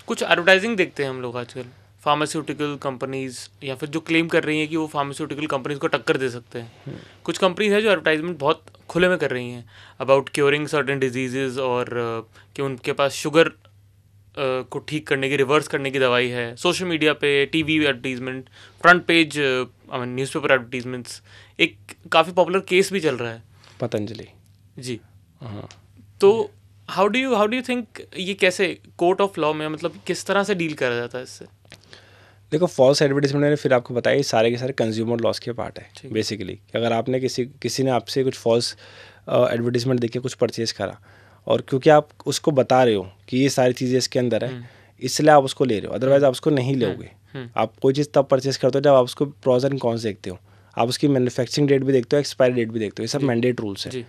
कुछ एडवर्टाइजिंग देखते हैं हम लोग आजकल फार्मास्यूटिकल कंपनीज या फिर जो क्लेम कर रही हैं कि वो फार्मास्यूटिकल कंपनीज को टक्कर दे सकते हैं hmm. कुछ कंपनीज हैं जो एडवर्टाइजमेंट बहुत खुले में कर रही हैं अबाउट क्योरिंग सर्टन डिजीजेज और uh, कि उनके पास शुगर को ठीक करने की रिवर्स करने की दवाई है सोशल मीडिया पे TV advertisement front page I mean newspaper advertisements एक काफ़ी पॉपुलर केस भी चल रहा है पतंजलि जी हाँ तो how do you how do you think ये कैसे कोर्ट ऑफ लॉ में मतलब किस तरह से डील करा जाता है इससे देखो फॉल्स एडवर्टीजमेंट मैंने फिर आपको बताया सारे के सारे कंज्यूमर लॉस के पार्ट है बेसिकली अगर आपने किसी किसी ने आपसे कुछ फॉल्स एडवर्टीजमेंट देखे कुछ परचेज करा और क्योंकि आप उसको बता रहे हो कि ये सारी चीज़ें इसके अंदर है हम्म। इसलिए आप उसको ले रहे हो अदरवाइज आप उसको नहीं हम्म, लोगे हम्म। आप कोई चीज़ तब परचेज करते हो जब आप उसको प्रोज एंड कॉन्स देखते हो आप उसकी मैन्युफैक्चरिंग डेट भी देखते हो एक्सपायरी डेट भी देखते हो ये सब मैंडेट रूल्स है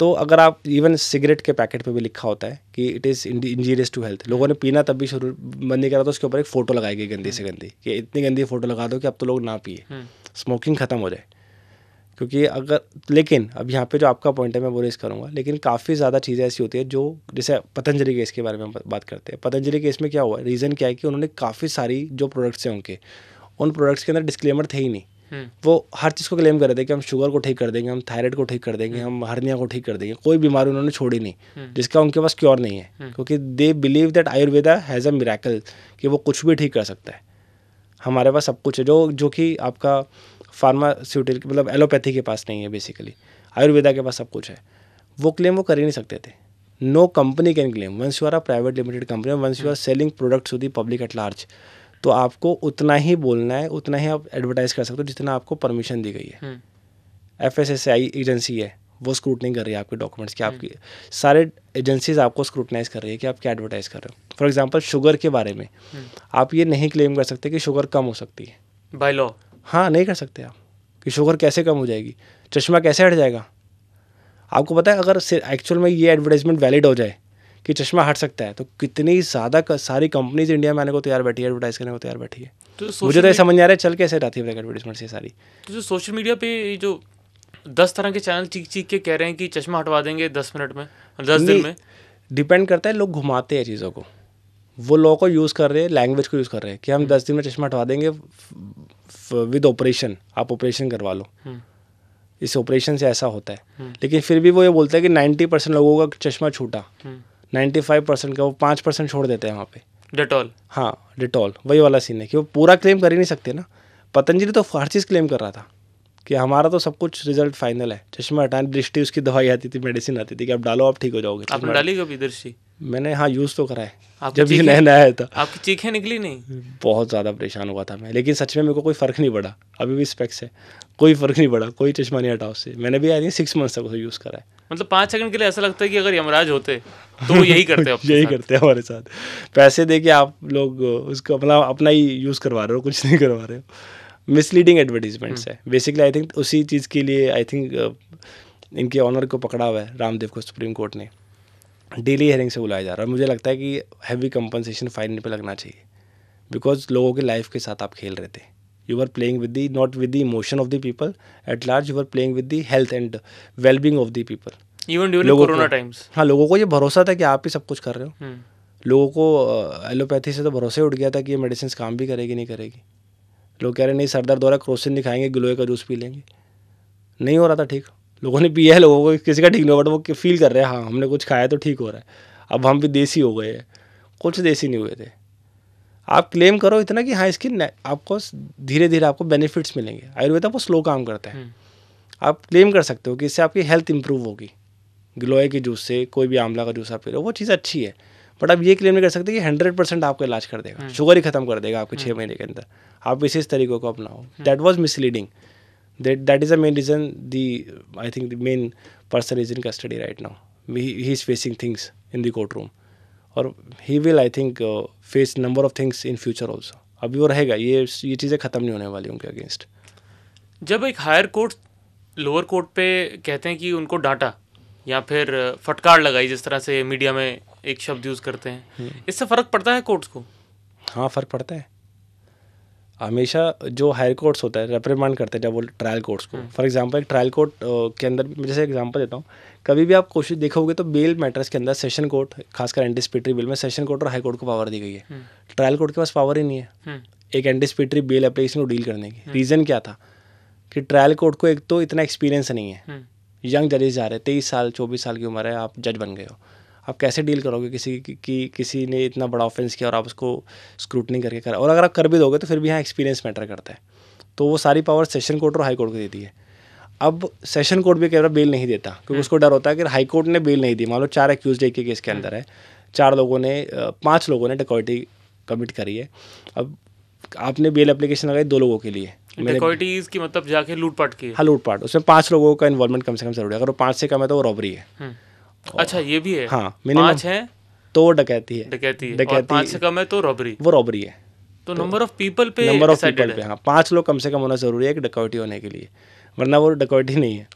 तो अगर आप इवन सिगरेट के पैकेट पे भी लिखा होता है कि it is injurious to health लोगों ने पीना तब भी शुरू बंद नहीं करा तो उसके ऊपर एक फ़ोटो लगाई गई गंदी से गंदी कि इतनी गंदी फ़ोटो लगा दो कि अब तो लोग ना पिए स्मोकिंग ख़त्म हो जाए क्योंकि अगर लेकिन अब यहाँ पे जो आपका पॉइंट है मैं वो रेस करूँगा लेकिन काफ़ी ज़्यादा चीज़ें ऐसी होती है जो जैसे पतंजलि केस के बारे में बात करते हैं पतंजलि केस में क्या हुआ रीज़न क्या है कि उन्होंने काफ़ी सारी जो प्रोडक्ट्स हैं उनके उन प्रोडक्ट्स के अंदर डिस्क्लेमर थे ही नहीं हम्म। वो हर चीज़ को क्लेम कर रहे थे कि हम शुगर को ठीक कर देंगे हम थायराइड को ठीक कर देंगे हम्म। हम हर्निया को ठीक कर देंगे कोई बीमारी उन्होंने छोड़ी नहीं हम्म। जिसका उनके पास क्योर नहीं है क्योंकि they believe that Ayurveda has a miracle कि वो कुछ भी ठीक कर सकता है हमारे पास सब कुछ है जो जो कि आपका फार्मास्यूटिकल मतलब एलोपैथी के पास नहीं है बेसिकली आयुर्वेदा के पास सब कुछ है वो क्लेम वो कर ही नहीं सकते थे no company can claim once you are a private limited company once you are selling products to the public at large तो आपको उतना ही बोलना है उतना ही आप एडवर्टाइज कर सकते हो जितना आपको परमिशन दी गई है F S S I agency है वो स्क्रूटनी कर रही है आपके डॉक्यूमेंट्स की hmm. आपकी सारे एजेंसीज आपको स्क्रूटनाइज कर रही है कि आप क्या एडवर्टाइज कर रहे हो फॉर एग्जाम्पल शुगर के बारे में hmm. आप ये नहीं क्लेम कर सकते कि शुगर कम हो सकती है बाय लॉ हाँ नहीं कर सकते आप कि शुगर कैसे कम हो जाएगी चश्मा कैसे हट जाएगा आपको पता है अगर एक्चुअल में ये एडवर्टाइजमेंट वैलिड हो जाए कि चश्मा हट सकता है तो कितनी ज़्यादा सारी कंपनीज इंडिया में आने को तैयार बैठी है एडवर्टाइज करने को तैयार बैठी है तो मुझे तो ये समझ नहीं आ रहा है चल कैसे रहती है एडवर्टाइजमेंट से सारी तो जो सोशल मीडिया पे जो दस तरह के चैनल चीख चीख के कह रहे हैं कि चश्मा हटवा देंगे दस मिनट में दस दिन में डिपेंड करता है लोग घुमाते हैं चीज़ों को वो लोगों को यूज़ कर रहे हैं लैंग्वेज को यूज़ कर रहे हैं कि हम हम्म। दस दिन में चश्मा हटवा देंगे विद ऑपरेशन आप ऑपरेशन करवा लो हम्म। इस ऑपरेशन से ऐसा होता है हम्म। लेकिन फिर भी वो ये बोलता है कि नाइन्टी परसेंट लोगों का चश्मा छूटा नाइन्टी फाइव परसेंट का वो पाँच परसेंट छोड़ देते हैं वहाँ पे डिटॉल हाँ डिटॉल वही वाला सीन है कि वो पूरा क्लेम कर ही नहीं सकते ना पतंजलि तो हर चीज़ क्लेम कर रहा था कि हमारा तो सब कुछ रिजल्ट फाइनल है चश्मा हटाने दृष्टि उसकी दवाई आती थी मेडिसिन आती थी कि आप डालो आप ठीक हो जाओगे आपने डाली कभी दृष्टि मैंने हाँ यूज़ तो करा है जब ये नया नया आया था आपकी चीखें निकली नहीं बहुत ज़्यादा परेशान हुआ था मैं लेकिन सच में मेरे को कोई फ़र्क नहीं पड़ा अभी भी स्पेक्स है कोई फ़र्क नहीं पड़ा कोई चश्मा नहीं हटा उससे मैंने भी आई सिक्स मंथ्स तक उसे यूज़ करा है मतलब पाँच सेकंड के लिए ऐसा लगता है कि अगर यमराज होते तो यही करते यही करते हैं हमारे साथ पैसे दे के आप लोग उसको अपना अपना ही यूज़ करवा रहे हो कुछ नहीं करवा रहे हो मिसलीडिंग हम्म। एडवर्टीजमेंट्स है बेसिकली आई थिंक उसी चीज़ के लिए आई थिंक इनके ऑनर को पकड़ा हुआ है रामदेव को सुप्रीम कोर्ट ने डेली हेयरिंग से बुलाया जा रहा है मुझे लगता है कि हैवी कंपनसेशन फाइन पे लगना चाहिए बिकॉज लोगों के लाइफ के साथ आप खेल रहे थे you are playing with the not with the emotion of the people at large you are playing with the health and wellbeing of the people even during corona times हाँ लोगों को ये भरोसा था कि आप ही सब कुछ कर रहे हो hmm. लोगों को एलोपैथी से तो भरोसे उठ गया था कि ये मेडिसिन काम भी करेगी नहीं करेगी लोग कह रहे नहीं सरदार द्वारा क्रोसिन दिखाएंगे ग्लोए का जूस पी लेंगे नहीं हो रहा था ठीक लोगों ने पिया है लोगों को किसी का ठीक नहीं हुआ बट वो फील कर रहे हैं हाँ हमने कुछ खाया तो ठीक हो रहा है अब हम भी देसी हो गए हैं कुछ देसी नहीं हुए थे आप क्लेम करो इतना कि हाँ इसकी आपको धीरे धीरे आपको बेनिफिट्स मिलेंगे आयुर्वेद आपको स्लो काम करता है हम्म। आप क्लेम कर सकते हो कि इससे आपकी हेल्थ इंप्रूव होगी ग्लोए के जूस से कोई भी आंवला का जूस आप पी लो वो चीज़ अच्छी है बट आप ये क्लेम नहीं कर सकते कि हंड्रेड परसेंट आपका इलाज कर देगा हम्म। शुगर ही खत्म कर देगा आपको छः हम्म। महीने के अंदर आप इसी तरीकों को अपनाओ that was misleading that that is the main reason the i think the main person is in custody right now he, he is facing things in the courtroom और he will I think face number of things in future also अभी वो रहेगा ये ये चीज़ें ख़त्म नहीं होने वाली उनके अगेंस्ट जब एक हायर कोर्ट लोअर कोर्ट पे कहते हैं कि उनको डाटा या फिर uh, फटकार लगाई जिस तरह से मीडिया में एक शब्द यूज़ करते हैं हम्म। इससे फ़र्क पड़ता है कोर्ट्स को हाँ फ़र्क पड़ता है हमेशा जो हायर कोर्ट्स होता है रेप्रीमांड करते हैं जब वो ट्रायल कोर्ट्स को फॉर एग्जांपल एक ट्रायल कोर्ट के अंदर मैं जैसे एग्जांपल देता हूँ कभी भी आप कोशिश देखोगे तो बेल मैटर्स के अंदर सेशन कोर्ट खासकर एंटिसपेटरी बिल में सेशन कोर्ट और हाई कोर्ट को पावर दी गई है ट्रायल हम्म। कोर्ट के पास पावर ही नहीं है हम्म। एक एंटिसपेटरी बेल एप्लीकेशन को डील करने की रीज़न हम्म। क्या था कि ट्रायल कोर्ट को एक तो इतना एक्सपीरियंस नहीं है यंग जजेस जा रहे हैं तेईस साल चौबीस साल की उम्र है आप जज बन गए हो आप कैसे डील करोगे किसी की कि, किसी ने इतना बड़ा ऑफेंस किया और आप उसको स्क्रूटनी करके कर और अगर आप कर भी दोगे तो फिर भी यहाँ एक्सपीरियंस मैटर करता है तो वो सारी पावर सेशन कोर्ट और हाई कोर्ट को देती है अब सेशन कोर्ट भी कई बार बेल नहीं देता क्योंकि हम्म। उसको डर होता है कि हाई कोर्ट ने बेल नहीं दी मान लो चार एक्यूज के केस के अंदर है हम्म। चार लोगों ने पाँच लोगों ने डिकॉयटी कमिट करी है अब आपने बेल एप्लीकेशन लगाई दो लोगों के लिए की मतलब जाके लूटपाट की हाँ लूटपाट उसमें पांच लोगों का इन्वॉल्वमेंट कम से कम जरूरी है अगर वो पांच से कम है तो वो रॉबरी है हम्म। अच्छा ये भी है हाँ मिनिमम पांच है तो डकैती है डकैती है डकैती पांच से कम है तो रॉबरी वो रॉबरी है तो नंबर ऑफ पीपल पे नंबर ऑफ पीपल पे हाँ पांच लोग कम से कम होना जरूरी है एक डकैती होने के लिए वरना वो डकैती नहीं है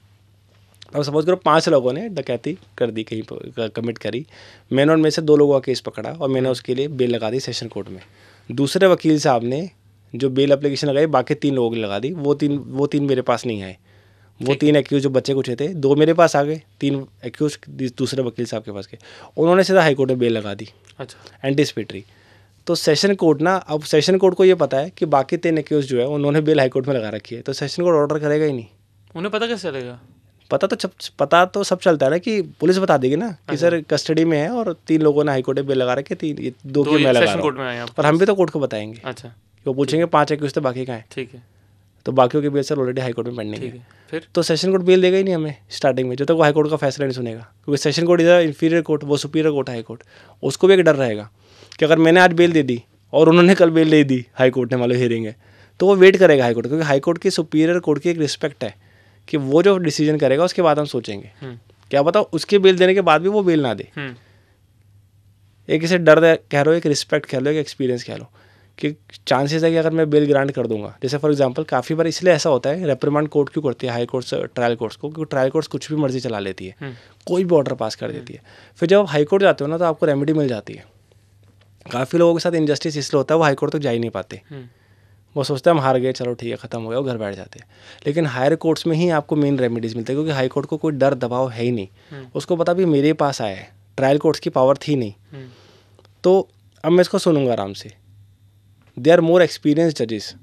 अब सपोज करो पांच लोगों ने डकैती कर दी कहीं कमिट करी मैंने उनमें से दो लोगों का केस पकड़ा और मैंने उसके लिए बेल लगा दी सेशन कोर्ट में दूसरे वकील साहब ने जो बेल अप्लीकेशन लगाई बाकी तीन लोगों की लगा दी वो तीन वो तीन मेरे पास नहीं आए वो तीन एक्यूज जो बच्चे कुछ थे दो मेरे पास आ गए तीन एक्यूज दूसरे वकील साहब के पास गए उन्होंने सीधा हाईकोर्ट में बेल लगा दी अच्छा एंटिसपेटरी तो सेशन कोर्ट ना अब सेशन कोर्ट को ये पता है कि बाकी तीन एक्यूज जो है उन्होंने बेल हाईकोर्ट में लगा रखी है तो सेशन कोर्ट ऑर्डर करेगा ही नहीं उन्हें पता कैसे चलेगा पता तो पता तो सब चलता है ना कि पुलिस बता देगी ना कि अच्छा। सर कस्टडी में है और तीन लोगों ने हाईकोर्ट में बेल लगा रखे तीन दो, की मैं लगा और हम भी तो कोर्ट को बताएंगे अच्छा वो पूछेंगे पाँच एक्यूज तो बाकी का है ठीक है तो बाकियों के बेल सर ऑलरेडी हाईकोर्ट में पेंडिंग है फिर तो सेशन कोर्ट बेल देगा ही नहीं हमें स्टार्टिंग में जब तक वो हाईकोर्ट का फैसला नहीं सुनेगा क्योंकि सेशन कोर्ट इधर इन्फीरियर कोर्ट वो सुपीरियर कोर्ट हाईकोर्ट उसको भी एक डर रहेगा कि अगर मैंने आज बेल दे दी और उन्होंने कल बेल दे दी हाईकोर्ट ने मान लो हियरिंग है तो वो वेट करेगा हाईकोर्ट क्योंकि हाईकोर्ट की सुपीरियर कोर्ट की एक रिस्पेक्ट है कि वो जो डिसीजन करेगा उसके बाद हम सोचेंगे हम्म। क्या बताओ उसके बेल देने के बाद भी वो बेल ना दे हम्म। एक इसे डर कह लो एक रिस्पेक्ट कह लो एक एक्सपीरियंस कह लो कि चांसेस है कि अगर मैं बेल ग्रांट कर दूंगा जैसे फॉर एग्जांपल काफ़ी बार इसलिए ऐसा होता है रेप्रीमांड कोर्ट क्यों करती है हाई कोर्ट ट्रायल कोर्ट्स को क्योंकि ट्रायल कोर्ट्स कुछ भी मर्जी चला लेती है हम्म। कोई भी ऑर्डर पास कर देती हम्म। है फिर जब आप हाई कोर्ट जाते हो ना तो आपको रेमेडी मिल जाती है काफ़ी लोगों के साथ इनजस्टिस इसलिए होता है वो हाई कोर्ट तक तो जा ही नहीं पाते हम्म। वो सोचते हैं हम हार गए चलो ठीक है ख़त्म हो गया वो घर बैठ जाते हैं लेकिन हायर कोर्ट्स में ही आपको मेन रेमेडीज़ मिलते हैं क्योंकि हाई कोर्ट को कोई डर दबाव है ही नहीं उसको पता भी मेरे पास आया है ट्रायल कोर्ट्स की पावर थी नहीं तो अब मैं इसको सुनूंगा आराम से दे आर मोर एक्सपीरियंस जजेस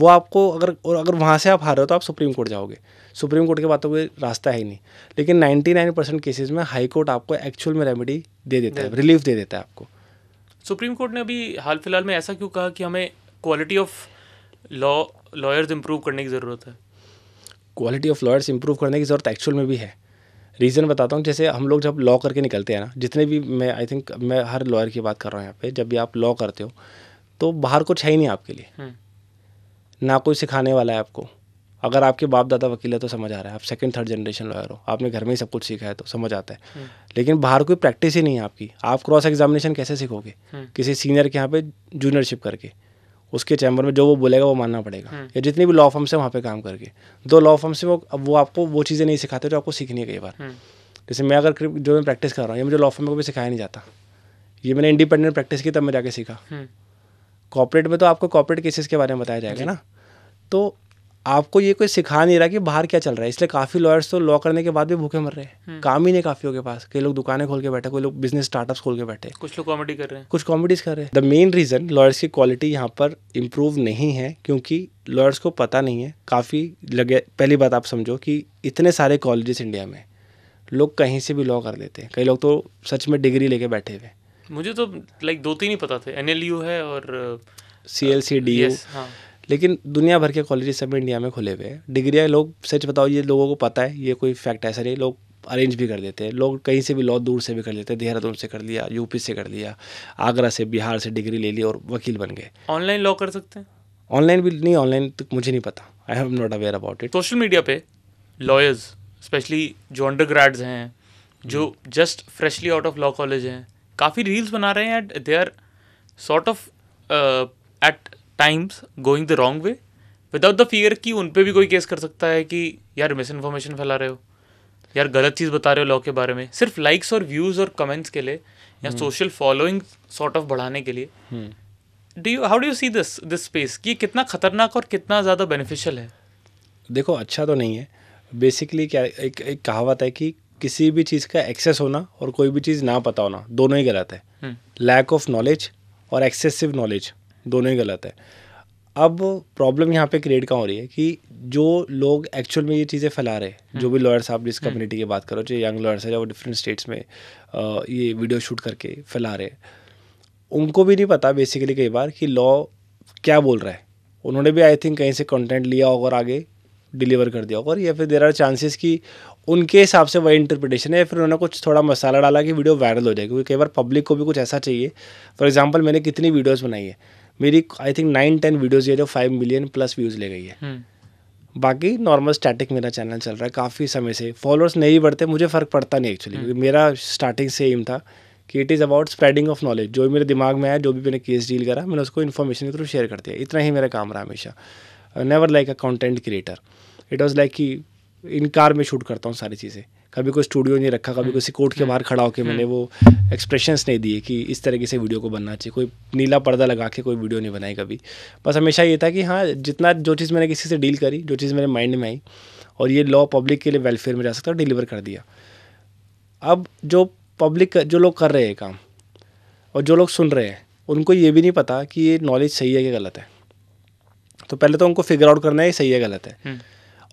वो आपको अगर और अगर वहाँ से आप हार रहे हो तो आप सुप्रीम कोर्ट जाओगे सुप्रीम कोर्ट के बाद तो कोई रास्ता है ही नहीं लेकिन 99 परसेंट केसेज में हाई कोर्ट आपको एक्चुअल में रेमेडी दे देता है रिलीफ दे देता है आपको सुप्रीम कोर्ट ने अभी हाल फिलहाल में ऐसा क्यों कहा कि हमें quality of law lawyers improve करने की ज़रूरत है क्वालिटी ऑफ लॉयर्स इम्प्रूव करने की ज़रूरत एक्चुअल में भी है रीज़न बताता हूँ जैसे हम लोग जब लॉ करके निकलते हैं ना जितने भी मैं आई थिंक मैं हर लॉयर की बात कर रहा हूँ यहाँ पे जब भी आप लॉ करते हो तो बाहर कुछ है ही नहीं आपके लिए हम्म। ना कोई सिखाने वाला है आपको अगर आपके बाप दादा वकील है तो समझ आ रहा है आप सेकंड थर्ड जनरेशन लॉयर हो आपने घर में ही सब कुछ सीखा है तो समझ आता है हम्म। लेकिन बाहर कोई प्रैक्टिस ही नहीं है आपकी आप क्रॉस एग्जामिनेशन कैसे सीखोगे हम्म। किसी सीनियर के यहाँ पे जूनियरशिप करके उसके चैम्बर में जो वो बोलेगा वो मानना पड़ेगा या जितनी भी लॉ फॉर्म्स है वहाँ पे काम करके दो लॉ फॉर्म्स से वो अब वो आपको वो चीज़ें नहीं सिखाते जो आपको सीखनी है कई बार जैसे मैं अगर जो मैं प्रैक्टिस कर रहा हूँ ये मुझे लॉ फॉर्म में कभी सिखाया नहीं जाता ये मैंने इंडिपेंडेंट प्रैक्टिस की तब मैं जाके सीखा कॉपरेट में तो आपको कॉपरेट केसेस के बारे में बताया जाएगा ना तो आपको ये कोई सिखा नहीं रहा कि बाहर क्या चल रहा है इसलिए काफ़ी लॉयर्स तो लॉ करने के बाद भी भूखे मर रहे हैं हम्म। काम ही नहीं काफ़ियों के पास कई लोग दुकानें खोल के बैठे कोई लोग बिजनेस स्टार्टअप्स खोल के बैठे कुछ लोग कॉमेडी कर रहे हैं कुछ कॉमेडीज कर रहे हैं द मेन रीज़न लॉयर्स की क्वालिटी यहाँ पर इम्प्रूव नहीं है क्योंकि लॉयर्स को पता नहीं है काफ़ी लगे पहली बात आप समझो कि इतने सारे कॉलेजेस इंडिया में लोग कहीं से भी लॉ कर लेते हैं कई लोग तो सच में डिग्री लेके बैठे हुए मुझे तो लाइक दो तीन ही पता थे एन है और सी एल सी डी लेकिन दुनिया भर के कॉलेज सब इंडिया में खुले हुए हैं डिग्रियाँ लोग सच बताओ ये लोगों को पता है ये कोई फैक्ट ऐसा नहीं लोग अरेंज भी कर देते हैं लोग कहीं से भी लॉ दूर से भी कर लेते हैं देहरादून से कर लिया यूपी से कर लिया आगरा से बिहार से डिग्री ले ली और वकील बन गए ऑनलाइन लॉ कर सकते हैं ऑनलाइन भी नहीं ऑनलाइन तो मुझे नहीं पता I have not aware about it social media पे लॉयर्स स्पेशली जो अंडर हैं जो just freshly out of law college हैं काफ़ी रील्स बना रहे हैं and they are sort of at times going the wrong way without the fear कि उन पर भी कोई केस कर सकता है कि यार मिस इन्फॉर्मेशन फैला रहे हो यार गलत चीज़ बता रहे हो लॉ के बारे में सिर्फ लाइक्स और व्यूज़ और कमेंट्स के लिए या सोशल फॉलोइंग सॉर्ट ऑफ बढ़ाने के लिए do you how do you see this this space कि कितना खतरनाक और कितना ज़्यादा बेनिफिशियल है देखो अच्छा तो नहीं है बेसिकली क्या एक एक कहावत है कि किसी भी चीज़ का एक्सेस होना और कोई भी चीज़ ना पता होना दोनों ही गलत है लैक ऑफ नॉलेज और एक्सेसिव नॉलेज दोनों ही गलत है अब प्रॉब्लम यहाँ पे क्रिएट कहाँ हो रही है कि जो लोग एक्चुअल में ये चीज़ें फैला रहे हैं जो हम्म। भी लॉयर्स आप जिस कम्युनिटी हम्म। की बात करो चाहे यंग लॉयर्स है वो डिफरेंट स्टेट्स में ये वीडियो शूट करके फैला रहे उनको भी नहीं पता बेसिकली कई बार कि लॉ क्या बोल रहा है उन्होंने भी आई थिंक कहीं से कंटेंट लिया होगा और आगे डिलीवर कर दिया होगा या फिर देर आर चांसेस कि उनके हिसाब से वही इंटरप्रिटेशन है या फिर उन्होंने कुछ थोड़ा मसाला डाला कि वीडियो वायरल हो जाए क्योंकि कई बार पब्लिक को भी कुछ ऐसा चाहिए फॉर एग्जाम्पल मैंने कितनी वीडियोज़ बनाई है मेरी I think nine ten videos ये जो फाइव मिलियन प्लस व्यूज़ ले गई है हम्म। बाकी नॉर्मल स्टैटिक मेरा चैनल चल रहा है काफ़ी समय से फॉलोअर्स नहीं बढ़ते मुझे फ़र्क पड़ता नहीं एक्चुअली हम्म। क्योंकि मेरा स्टार्टिंग से एम था कि it is about spreading of knowledge जो भी मेरे दिमाग में आया जो भी मैंने केस डील करा मैंने उसको इन्फॉर्मेशन के थ्रू शेयर कर दिया इतना ही मेरा काम रहा हमेशा never like a content creator it was like कि इन कार में शूट करता हूँ सारी चीज़ें कभी कोई स्टूडियो नहीं रखा कभी किसी हम्म। कोर्ट के हम्म। बाहर खड़ा होकर हम्म। मैंने वो एक्सप्रेशंस नहीं दिए कि इस तरीके से वीडियो को बनना चाहिए कोई नीला पर्दा लगा के कोई वीडियो नहीं बनाई कभी बस हमेशा ये था कि हाँ जितना जो चीज़ मैंने किसी से डील करी जो चीज़ मेरे माइंड में आई और ये लॉ पब्लिक के लिए वेलफेयर में जा सकता डिलीवर कर दिया अब जो पब्लिक जो लोग कर रहे हैं काम और जो लोग सुन रहे हैं उनको ये भी नहीं पता कि ये नॉलेज सही है कि गलत है तो पहले तो उनको फिगर आउट करना है सही है गलत है हम्म।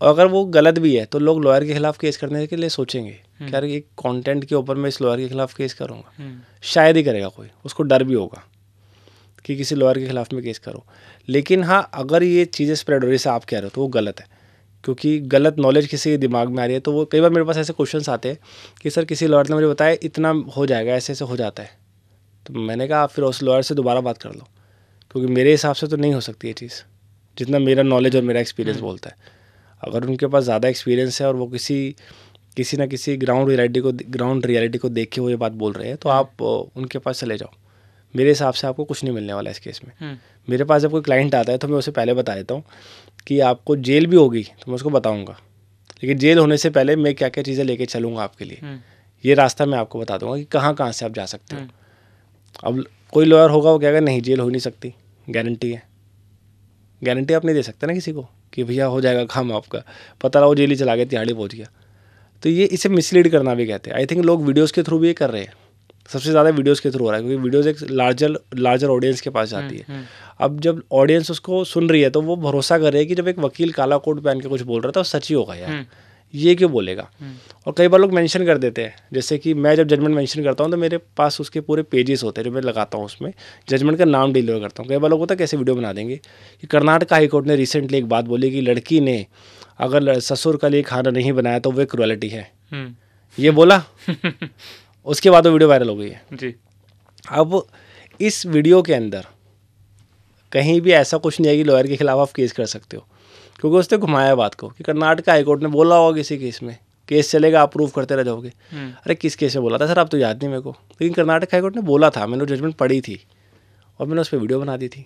और अगर वो गलत भी है तो लोग लॉयर के खिलाफ केस करने के लिए सोचेंगे हम्म। कि ये कंटेंट के ऊपर मैं इस लॉयर के खिलाफ केस करूँगा हम्म। शायद ही करेगा कोई उसको डर भी होगा कि किसी लॉयर के खिलाफ मैं केस करूँ लेकिन हाँ अगर ये चीज़ें स्प्रेड हो रही से आप कह रहे हो तो वो गलत है क्योंकि गलत नॉलेज किसी के दिमाग में आ रही है तो वो कई बार मेरे पास ऐसे क्वेश्चन आते हैं कि सर किसी लॉयर ने मुझे बताया इतना हो जाएगा ऐसे ऐसे हो जाता है तो मैंने कहा आप फिर उस लॉयर से दोबारा बात कर लो क्योंकि मेरे हिसाब से तो नहीं हो सकती ये चीज़ जितना मेरा नॉलेज और मेरा एक्सपीरियंस हम्म। बोलता है अगर उनके पास ज़्यादा एक्सपीरियंस है और वो किसी किसी ना किसी ग्राउंड रियलिटी को ग्राउंड रियलिटी को देख के वो ये बात बोल रहे हैं तो हम्म। आप उनके पास चले जाओ मेरे हिसाब से आपको कुछ नहीं मिलने वाला इस केस में हम्म। मेरे पास जब कोई क्लाइंट आता है तो मैं उसे पहले बता देता हूँ कि आपको जेल भी होगी तो मैं उसको बताऊँगा लेकिन जेल होने से पहले मैं क्या क्या चीज़ें लेके चलूँगा आपके लिए ये रास्ता मैं आपको बता दूंगा कि कहाँ कहाँ से आप जा सकते हो अब कोई लॉयर होगा वो कहेगा नहीं जेल हो नहीं सकती गारंटी है गारंटी आप नहीं दे सकते ना किसी को कि भैया हो जाएगा काम आपका पता रहा वो जेली चला गया तिहाड़ी पहुँच गया तो ये इसे मिसलीड करना भी कहते हैं आई थिंक लोग वीडियोज़ के थ्रू भी ये कर रहे हैं सबसे ज़्यादा वीडियोज़ के थ्रू हो रहा है क्योंकि वीडियोज़ एक लार्जर लार्जर ऑडियंस के पास जाती है हम्म, हम्म। अब जब ऑडियंस उसको सुन रही है तो वो भरोसा कर रही है कि जब एक वकील काला कोट पहन के कुछ बोल रहा था वो तो सच ही होगा यार हम्म। ये क्यों बोलेगा हम्म। और कई बार लोग मेंशन कर देते हैं जैसे कि मैं जब जजमेंट मेंशन करता हूँ तो मेरे पास उसके पूरे पेजेस होते हैं जो मैं लगाता हूँ उसमें जजमेंट का नाम डिलीवर करता हूँ कई बार लोग होता है कैसे वीडियो बना देंगे कि कर्नाटक हाईकोर्ट ने रिसेंटली एक बात बोली कि लड़की ने अगर ससुर का लिए खाना नहीं बनाया तो वह क्रुअलिटी है हम्म। ये बोला उसके बाद वो वीडियो वायरल हो गई है जी अब इस वीडियो के अंदर कहीं भी ऐसा कुछ नहीं है कि लॉयर के खिलाफ आप केस कर सकते हो क्योंकि उसने घुमाया बात को कि कर्नाटक हाईकोर्ट ने बोला होगा किसी केस में केस चलेगा आप प्रूव करते रह जाओगे हम्म। अरे किस केस में बोला था सर आप तो याद नहीं मेरे को लेकिन कर्नाटक हाईकोर्ट ने बोला था मैंने जजमेंट पढ़ी थी और मैंने उस पर वीडियो बना दी थी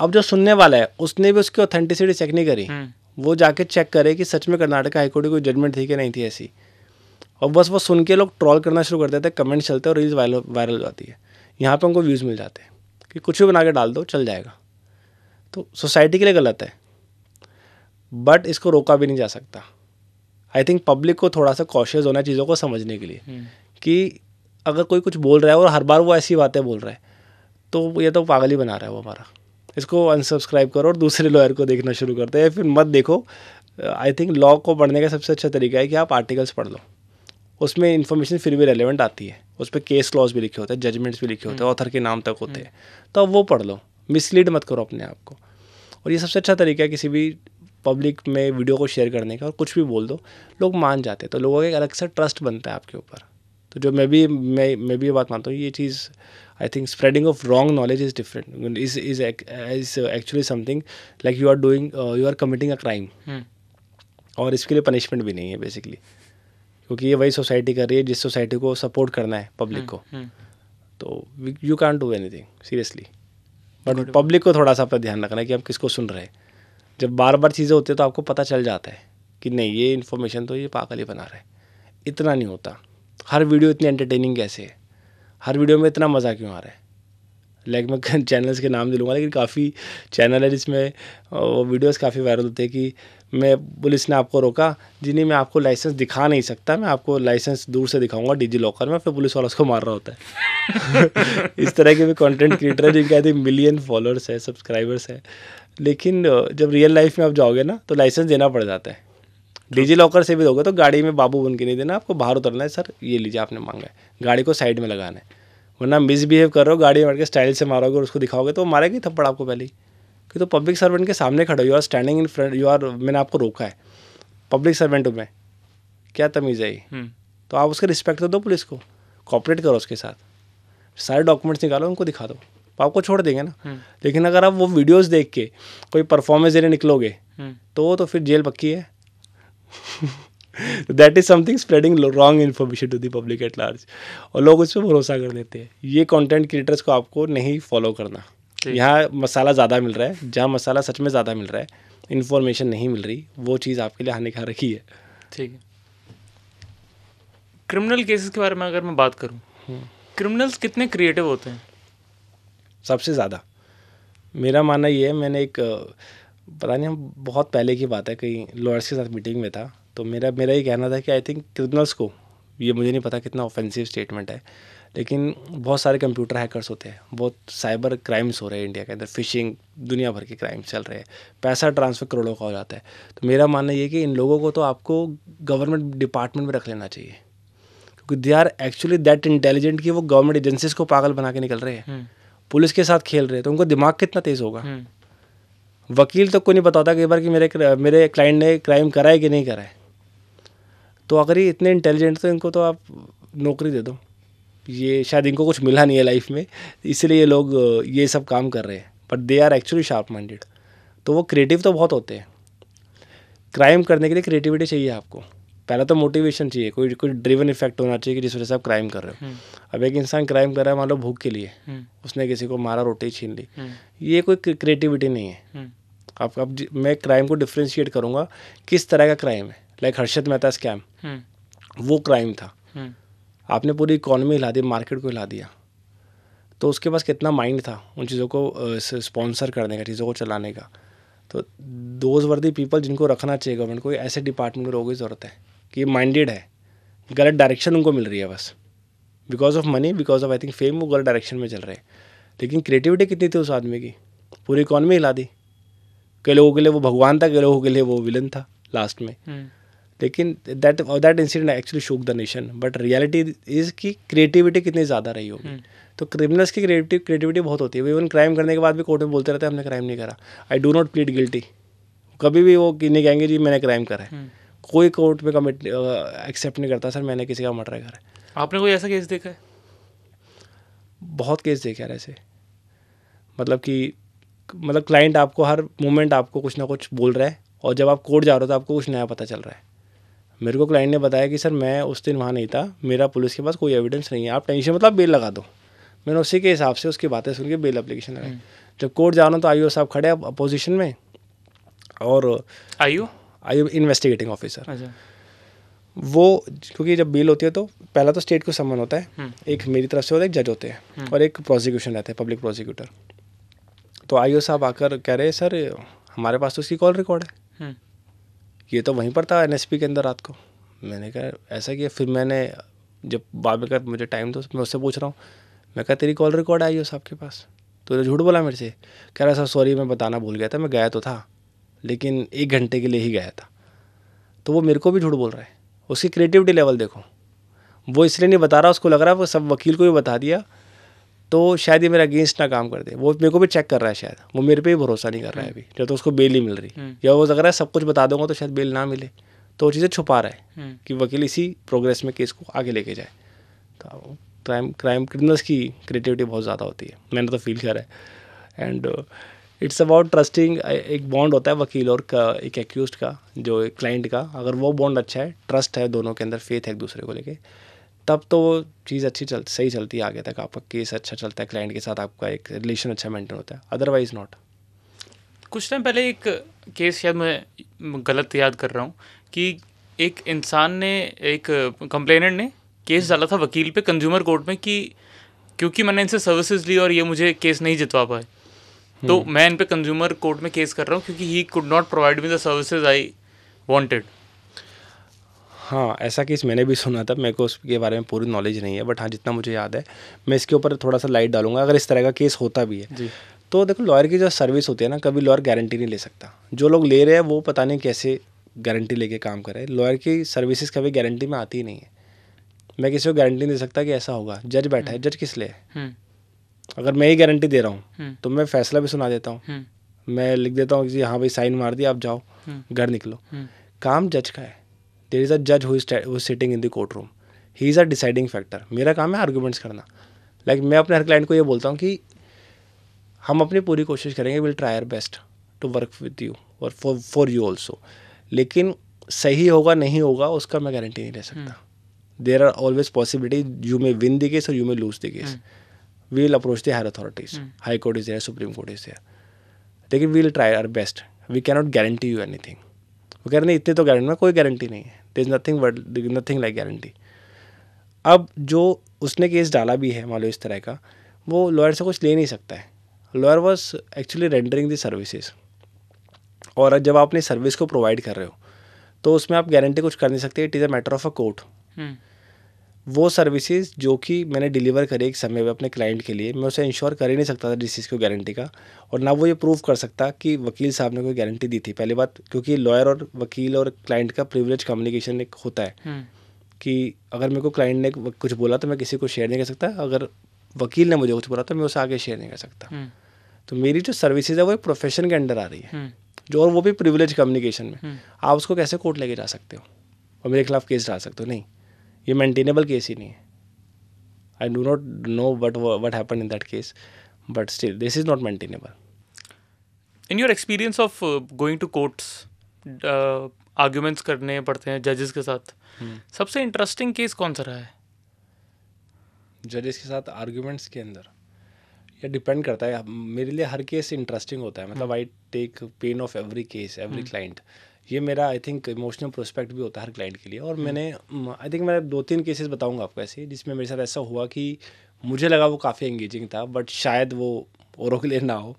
अब जो सुनने वाला है उसने भी उसकी ऑथेंटिसिटी चेक नहीं करी हम्म। वो जाके चेक करे कि सच में कर्नाटक हाईकोर्ट की कोई जजमेंट थी कि नहीं थी ऐसी और बस वो सुन के लोग ट्रॉल करना शुरू कर देते हैं कमेंट चलते हैं और रील्स वायरल वायरल हो जाती है यहाँ पर उनको व्यूज़ मिल जाते हैं कि कुछ भी बना के डाल दो चल जाएगा तो सोसाइटी के लिए गलत है बट इसको रोका भी नहीं जा सकता आई थिंक पब्लिक को थोड़ा सा कॉशियस होना चीज़ों को समझने के लिए हम्म। कि अगर कोई कुछ बोल रहा है और हर बार वो ऐसी बातें बोल रहा है तो ये तो पागल ही बना रहा है वो हमारा इसको अनसब्सक्राइब करो और दूसरे लॉयर को देखना शुरू करते हैं फिर मत देखो आई थिंक लॉ को पढ़ने का सबसे अच्छा तरीका है कि आप आर्टिकल्स पढ़ लो उसमें इन्फॉर्मेशन फिर भी रेलिवेंट आती है उस पर केस लॉज भी लिखे होते हैं जजमेंट्स भी लिखे होते हैं ऑथर हम्म। के नाम तक होते हम्म। हैं तो अब वो पढ़ लो मिसलीड मत करो अपने आप को और ये सबसे अच्छा तरीका है किसी भी पब्लिक में वीडियो को शेयर करने का और कुछ भी बोल दो लोग मान जाते हैं तो लोगों का एक अलग सा ट्रस्ट बनता है आपके ऊपर तो जो मैं भी मैं मैं भी ये बात मानता हूँ ये चीज़ I think spreading of wrong knowledge is different is is is actually something like you are doing you are committing a crime और इसके लिए पनिशमेंट भी नहीं है बेसिकली क्योंकि ये वही सोसाइटी कर रही है जिस सोसाइटी को सपोर्ट करना है पब्लिक hmm, को hmm. तो you can't do anything seriously but public को थोड़ा सा अपना ध्यान रखना है कि हम किसको सुन रहे हैं जब बार बार चीज़ें होती है तो आपको पता चल जाता है कि नहीं ये इन्फॉर्मेशन तो ये पागल ही बना रहा है इतना नहीं होता हर वीडियो इतनी एंटरटेनिंग कैसे है हर वीडियो में इतना मज़ा क्यों आ रहा है लाइक मैं चैनल्स के नाम दिलूँगा लेकिन काफ़ी चैनल है जिसमें वो वीडियोस काफ़ी वायरल होते हैं कि मैं पुलिस ने आपको रोका जिन्हें मैं आपको लाइसेंस दिखा नहीं सकता मैं आपको लाइसेंस दूर से दिखाऊंगा डिजी लॉकर में फिर पुलिस वाला उसको मार रहा होता है इस तरह के भी कंटेंट क्रिएटर है जिनके आई थिंक मिलियन फॉलोअर्स है सब्सक्राइबर्स है लेकिन जब रियल लाइफ में आप जाओगे ना तो लाइसेंस देना पड़ जाता है डिजी लॉकर से भी दोगे तो गाड़ी में बाबू बन के नहीं देना आपको बाहर उतरना है सर ये लीजिए आपने मांगा है गाड़ी को साइड में लगाना है वरना मिसबिहेव कर रहे हो गाड़ी में बैठ के स्टाइल से मारोगे और उसको दिखाओगे तो मारेगी थप्पड़ आपको पहले कि तो पब्लिक सर्वेंट के सामने खड़े हो you are standing in front you are मैंने आपको रोका है पब्लिक सर्वेंट में क्या तमीज़ है ये हम्म। तो आप उसका रिस्पेक्ट तो दो पुलिस को कॉपरेट करो उसके साथ सारे डॉक्यूमेंट्स निकालो उनको दिखा दो तो आपको छोड़ देंगे ना हम्म। लेकिन अगर आप वो वीडियोस देख के कोई परफॉर्मेंस देने निकलोगे हम्म। तो तो फिर जेल पक्की है that is something spreading wrong information to the public at large और लोग उस पर भरोसा कर देते हैं ये कॉन्टेंट क्रिएटर्स को आपको नहीं फॉलो करना यहाँ मसाला ज़्यादा मिल रहा है जहाँ मसाला सच में ज़्यादा मिल रहा है इन्फॉर्मेशन नहीं मिल रही वो चीज़ आपके लिए हानिकार रखी है ठीक है क्रिमिनल केसेस के बारे में अगर मैं बात करूँ क्रिमिनल्स हम्म। कितने क्रिएटिव होते हैं सबसे ज़्यादा मेरा मानना ये है मैंने एक पता नहीं हम बहुत पहले की बात है कहीं लॉयर्स के साथ मीटिंग में था तो मेरा मेरा ये कहना था कि आई थिंक क्रिमिनल्स को ये मुझे नहीं पता कितना ऑफेंसिव स्टेटमेंट है लेकिन बहुत सारे कंप्यूटर हैकर्स होते हैं बहुत साइबर क्राइम्स हो रहे हैं इंडिया के अंदर फिशिंग दुनिया भर के क्राइम्स चल रहे हैं पैसा ट्रांसफ़र करोड़ों का हो जाता है तो मेरा मानना ये कि इन लोगों को तो आपको गवर्नमेंट डिपार्टमेंट में रख लेना चाहिए क्योंकि they are actually that intelligent कि वो गवर्नमेंट एजेंसीज को पागल बना के निकल रहे हैं हम्म। पुलिस के साथ खेल रहे तो उनका दिमाग कितना तेज़ होगा हम्म। वकील तक तो को नहीं बताता कई बार कि मेरे मेरे क्लाइंट ने क्राइम करा है कि नहीं करा है तो अगर ये इतने इंटेलिजेंट तो इनको तो आप नौकरी दे दो ये शायद इनको कुछ मिला नहीं है लाइफ में इसलिए ये लोग ये सब काम कर रहे हैं but they are actually sharp minded तो वो क्रिएटिव तो बहुत होते हैं क्राइम करने के लिए क्रिएटिविटी चाहिए आपको पहला तो मोटिवेशन चाहिए कोई कोई ड्रिवन इफेक्ट होना चाहिए कि जिस वजह से आप क्राइम कर रहे हो हम्म। अब एक इंसान क्राइम कर रहा है मान लो भूख के लिए हम्म। उसने किसी को मारा रोटी छीन ली हम्म। ये कोई क्रिएटिविटी नहीं है आप, अब मैं क्राइम को डिफ्रेंशिएट करूँगा किस तरह का क्राइम है लाइक हर्षद मेहता स्कैम वो क्राइम था आपने पूरी इकोनॉमी हिला दी मार्केट को हिला दिया तो उसके पास कितना माइंड था उन चीज़ों को स्पॉन्सर करने का चीज़ों को चलाने का तो दोज वर्दी पीपल जिनको रखना चाहिए गवर्नमेंट को ऐसे डिपार्टमेंट में लोगों की ज़रूरत है कि माइंडेड है गलत डायरेक्शन उनको मिल रही है बस because of money because of I think fame वो गलत डायरेक्शन में चल रहे हैं लेकिन क्रिएटिविटी कितनी थी उस आदमी की पूरी इकॉनमी हिला दी कई लोगों के लिए वो भगवान था कई लोगों के लिए वो विलन था लास्ट में हम्म। लेकिन that that incident actually shook the nation but reality is कि क्रिएटिविटी कितनी ज़्यादा रही होगी हम्म। तो क्रिमिनल्स की क्रिएटिव क्रिएटिविटी बहुत होती है इवन क्राइम करने के बाद भी कोर्ट में बोलते रहते हैं हमने क्राइम नहीं करा I do not plead guilty कभी भी वो नहीं कहेंगे जी मैंने क्राइम करा है हम्म। कोई कोर्ट में कमिट एक्सेप्ट नहीं करता सर मैंने किसी का मर्डर करा आपने कोई ऐसा केस देखा है बहुत केस देखे यार ऐसे मतलब कि मतलब क्लाइंट आपको हर मोमेंट आपको कुछ ना कुछ बोल रहा है और जब आप कोर्ट जा रहे हो तो आपको कुछ नया पता चल रहा है मेरे को क्लाइंट ने बताया कि सर मैं उस दिन वहाँ नहीं था मेरा पुलिस के पास कोई एविडेंस नहीं है आप टेंशन मतलब बेल लगा दो मैंने उसी के हिसाब से उसकी बातें सुन के बेल अप्लीकेशन लगाई हम्म। जब कोर्ट जा रहा हूँ तो आई साहब खड़े अपोजिशन में और आई आई इन्वेस्टिगेटिंग ऑफिसर वो क्योंकि जब बिल होती है तो पहला तो स्टेट को समन होता है हम्म। एक मेरी तरफ से होता है एक जज होते हैं हम्म। और एक प्रोसिक्यूशन रहते हैं पब्लिक प्रोसिक्यूटर तो आई साहब आकर कह रहे हैं सर हमारे पास तो उसकी कॉल रिकॉर्ड है हम्म। ये तो वहीं पर था एन के अंदर रात को मैंने कहा ऐसा किया फिर मैंने जब बाद में कहा मुझे टाइम दो मैं उससे पूछ रहा हूँ मैं कहा तेरी कॉल रिकॉर्ड आई हो साहब के पास तो झूठ बोला मेरे से कह रहा सर सॉरी मैं बताना भूल गया था मैं गया तो था लेकिन एक घंटे के लिए ही गया था तो वो मेरे को भी झूठ बोल रहा है उसकी क्रिएटिविटी लेवल देखो वो इसलिए नहीं बता रहा उसको लग रहा है वो सब वकील को भी बता दिया तो शायद ये मेरा अगेंस्ट ना काम कर दे वो मेरे को भी चेक कर रहा है शायद वो मेरे पे भी भरोसा नहीं कर रहा है हम्म। अभी जब तो उसको बेल ही मिल रही हम्म। या वो लग रहा है सब कुछ बता दूंगा तो शायद बेल ना मिले तो वो चीज़ें छुपा रहा है हम्म। कि वकील इसी प्रोग्रेस में केस को आगे लेके जाए तो क्राइम क्राइम क्रिमिनल्स की क्रिएटिविटी बहुत ज़्यादा होती है मैंने तो फील करा है एंड इट्स अबाउट ट्रस्टिंग एक बॉन्ड होता है वकील और का, एक एक्यूज का जो एक क्लाइंट का अगर वो बॉन्ड अच्छा है ट्रस्ट है दोनों के अंदर फेथ है एक दूसरे को लेके तब तो वो चीज़ अच्छी चल सही चलती है आगे तक आपका केस अच्छा चलता है क्लाइंट के साथ आपका एक रिलेशन अच्छा मेंटेन होता है अदरवाइज नॉट कुछ टाइम पहले एक केस शायद मैं गलत याद कर रहा हूँ कि एक इंसान ने एक कंप्लेनेंट ने केस डाला था वकील पे कंज्यूमर कोर्ट में कि क्योंकि मैंने इनसे सर्विसेज ली और ये मुझे केस नहीं जितवा पाए तो हम्म। मैं इन पे कंज्यूमर कोर्ट में केस कर रहा हूँ क्योंकि he could not provide me the services I wanted हाँ ऐसा केस मैंने भी सुना था मेरे को उसके बारे में पूरी नॉलेज नहीं है बट हाँ जितना मुझे याद है मैं इसके ऊपर थोड़ा सा लाइट डालूंगा अगर इस तरह का केस होता भी है जी तो देखो लॉयर की जो सर्विस होती है ना कभी लॉयर गारंटी नहीं ले सकता जो लोग ले रहे हैं वो पता नहीं कैसे गारंटी लेके काम कर रहे हैं लॉयर की सर्विसेज कभी गारंटी में आती ही नहीं है मैं किसी को गारंटी नहीं दे सकता कि ऐसा होगा जज बैठा है जज हम्म। किस लिए हम्म। अगर मैं ही गारंटी दे रहा हूँ हम्म। तो मैं फैसला भी सुना देता हूँ हम्म। मैं लिख देता हूँ हाँ भाई साइन मार दिया आप जाओ हम्म। घर निकलो काम जज का है देर इज़ अ जज who sitting in the court room he is a deciding factor मेरा काम है आर्ग्यूमेंट्स करना लाइक like, मैं अपने हर क्लाइंट को ये बोलता हूँ कि हम अपनी पूरी कोशिश करेंगे will try our best to work with you और फॉर फॉर यू ऑल्सो लेकिन सही होगा नहीं होगा उसका मैं गारंटी नहीं ले सकता there are always possibility you may win the case और you may lose the case we'll approach the higher authorities high court is Court supreme court is Court लेकिन we'll try our best we cannot guarantee you anything वो कह रहे नहीं इतने तो guarantee में कोई गारंटी नहीं है there is nothing word nothing like guarantee अब जो उसने केस डाला भी है मान लो इस तरह का वो लॉयर से कुछ ले नहीं सकता है lawyer was actually rendering the services और जब आप अपनी सर्विस को प्रोवाइड कर रहे हो तो उसमें आप गारंटी कुछ कर नहीं सकते it is a matter of a court वो सर्विसेज जो कि मैंने डिलीवर करी एक समय में अपने क्लाइंट के लिए मैं उसे इंश्योर कर ही नहीं सकता था जिस चीज़ को गारंटी का और ना वो ये प्रूव कर सकता कि वकील साहब ने कोई गारंटी दी थी पहली बात क्योंकि लॉयर और वकील और क्लाइंट का प्रिविलेज कम्युनिकेशन एक होता है हम्म। कि अगर मेरे को क्लाइंट ने कुछ बोला तो मैं किसी को शेयर नहीं कर सकता अगर वकील ने मुझे कुछ बोला तो मैं उसे आगे शेयर नहीं कर सकता हम्म। तो मेरी जो सर्विसेज है वो एक प्रोफेशन के अंडर आ रही है हम्म। जो और वो भी प्रिविलेज कम्युनिकेशन में आप उसको कैसे कोर्ट लेके जा सकते हो और मेरे खिलाफ केस डाल सकते हो नहीं ये मेंटेनेबल केस ही नहीं है I do not know but what happen in that case but still this is not maintainable in your experience of going to courts arguments करने पड़ते हैं जजेस के साथ hmm. सबसे इंटरेस्टिंग केस कौन सा रहा है जजेस के साथ आर्ग्यूमेंट्स के अंदर ये डिपेंड करता है मेरे लिए हर केस इंटरेस्टिंग होता है मतलब I take pain of every case every client ये मेरा आई थिंक इमोशनल प्रोस्पेक्ट भी होता है हर क्लाइंट के लिए और हम्म। मैंने आई थिंक मैं दो तीन केसेस बताऊंगा आपको ऐसे जिसमें मेरे साथ ऐसा हुआ कि मुझे लगा वो काफ़ी एंगेजिंग था बट शायद वो औरों के लिए ना हो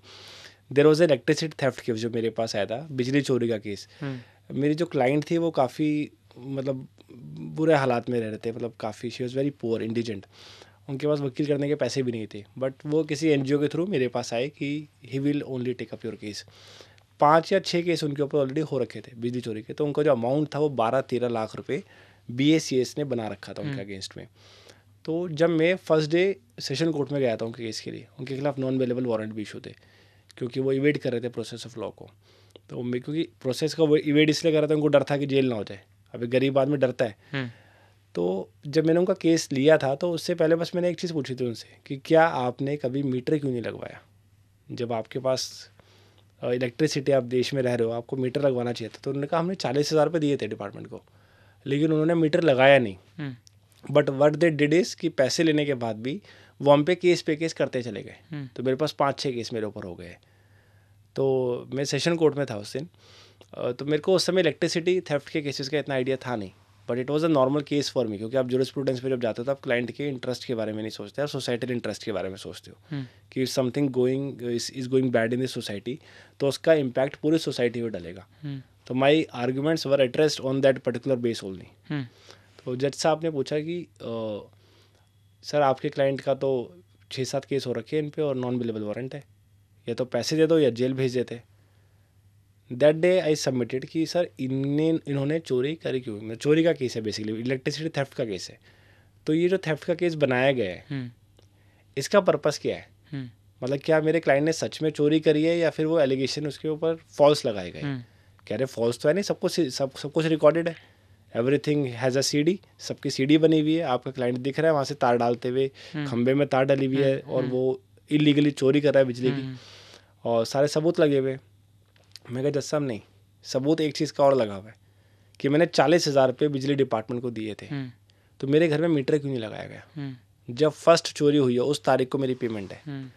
there was electricity theft case जो मेरे पास आया था बिजली चोरी का केस हम्म। मेरी जो क्लाइंट थी वो काफ़ी मतलब बुरे हालात में रह रहे थे मतलब काफ़ी she was very poor indigent उनके पास वकील करने के पैसे भी नहीं थे बट वो किसी एन के थ्रू मेरे पास आए कि he will only take up your case पाँच या छः केस उनके ऊपर ऑलरेडी हो रखे थे बिजली चोरी के तो उनका जो अमाउंट था वो बारह तेरह लाख रुपये बी ने बना रखा था उनके अगेंस्ट हम्म। में तो जब मैं फर्स्ट डे सेशन कोर्ट में गया था उनके केस के लिए उनके खिलाफ नॉन अवेलेबल वारंट भी इशू थे क्योंकि वो इवेट कर रहे थे प्रोसेस ऑफ लॉ को तो मैं क्योंकि प्रोसेस का वो इवेट इसलिए कर रहे थे उनको डर था कि जेल ना हो जाए अभी गरीब आदमी डरता है हम्म। तो जब मैंने उनका केस लिया था तो उससे पहले बस मैंने एक चीज़ पूछी थी उनसे कि क्या आपने कभी मीटर क्यों नहीं लगवाया जब आपके पास इलेक्ट्रिसिटी आप देश में रह रहे हो आपको मीटर लगवाना चाहिए था तो उन्होंने कहा हमने चालीस हज़ार रुपये दिए थे डिपार्टमेंट को लेकिन उन्होंने मीटर लगाया नहीं but what they did is कि पैसे लेने के बाद भी वो हम पे केस पे केस करते चले गए हम्म। तो मेरे पास पाँच छः केस मेरे ऊपर हो गए तो मैं सेशन कोर्ट में था उस दिन तो मेरे को उस समय इलेक्ट्रिसिटी थेफ्ट के केसेस का इतना आइडिया था नहीं but it was a normal case for me क्योंकि आप जो स्टूडेंट्स पर जब जाते हो तो आप क्लाइंट के इंटरेस्ट के बारे में नहीं सोचते आप सोसाइटल इंटरेस्ट के बारे में सोचते हो हम्म। कि something going is going bad in the society तो उसका इम्पैक्ट पूरी सोसाइटी पर डलेगा हम्म। तो my arguments were addressed on that particular base only तो जज साहब ने पूछा कि सर आपके क्लाइंट का तो छः सात केस हो रखे हैं इन पर और नॉन बिलेबल वारंट है या तो पैसे दे दो या जेल भेज देते हैं दैट डे आई सबमिटेड कि सर इन इन्होंने चोरी करी क्यों मतलब चोरी का केस है बेसिकली इलेक्ट्रिसिटी थेफ्ट का केस है तो ये जो थेफ्ट का केस बनाया गया है हम्म। इसका पर्पज़ क्या है हम्म। मतलब क्या मेरे क्लाइंट ने सच में चोरी करी है या फिर वो एलिगेशन उसके ऊपर फॉल्स लगाए गए हम्म। कह रहे फॉल्स तो है नहीं सब कुछ सब सब कुछ रिकॉर्डेड है everything has a C D सबकी सी डी बनी हुई है आपका क्लाइंट दिख रहा है वहाँ से तार डालते हुए खंबे में तार डाली हुई है और वो इलीगली चोरी कर रहा है बिजली की और सारे सबूत लगे हुए हैं मैं कहा जस्सा नहीं सबूत एक चीज़ का और लगा हुआ है कि मैंने चालीस हज़ार रुपये बिजली डिपार्टमेंट को दिए थे हम्म। तो मेरे घर में मीटर क्यों नहीं लगाया गया हम्म। जब फर्स्ट चोरी हुई है उस तारीख को मेरी पेमेंट है हम्म।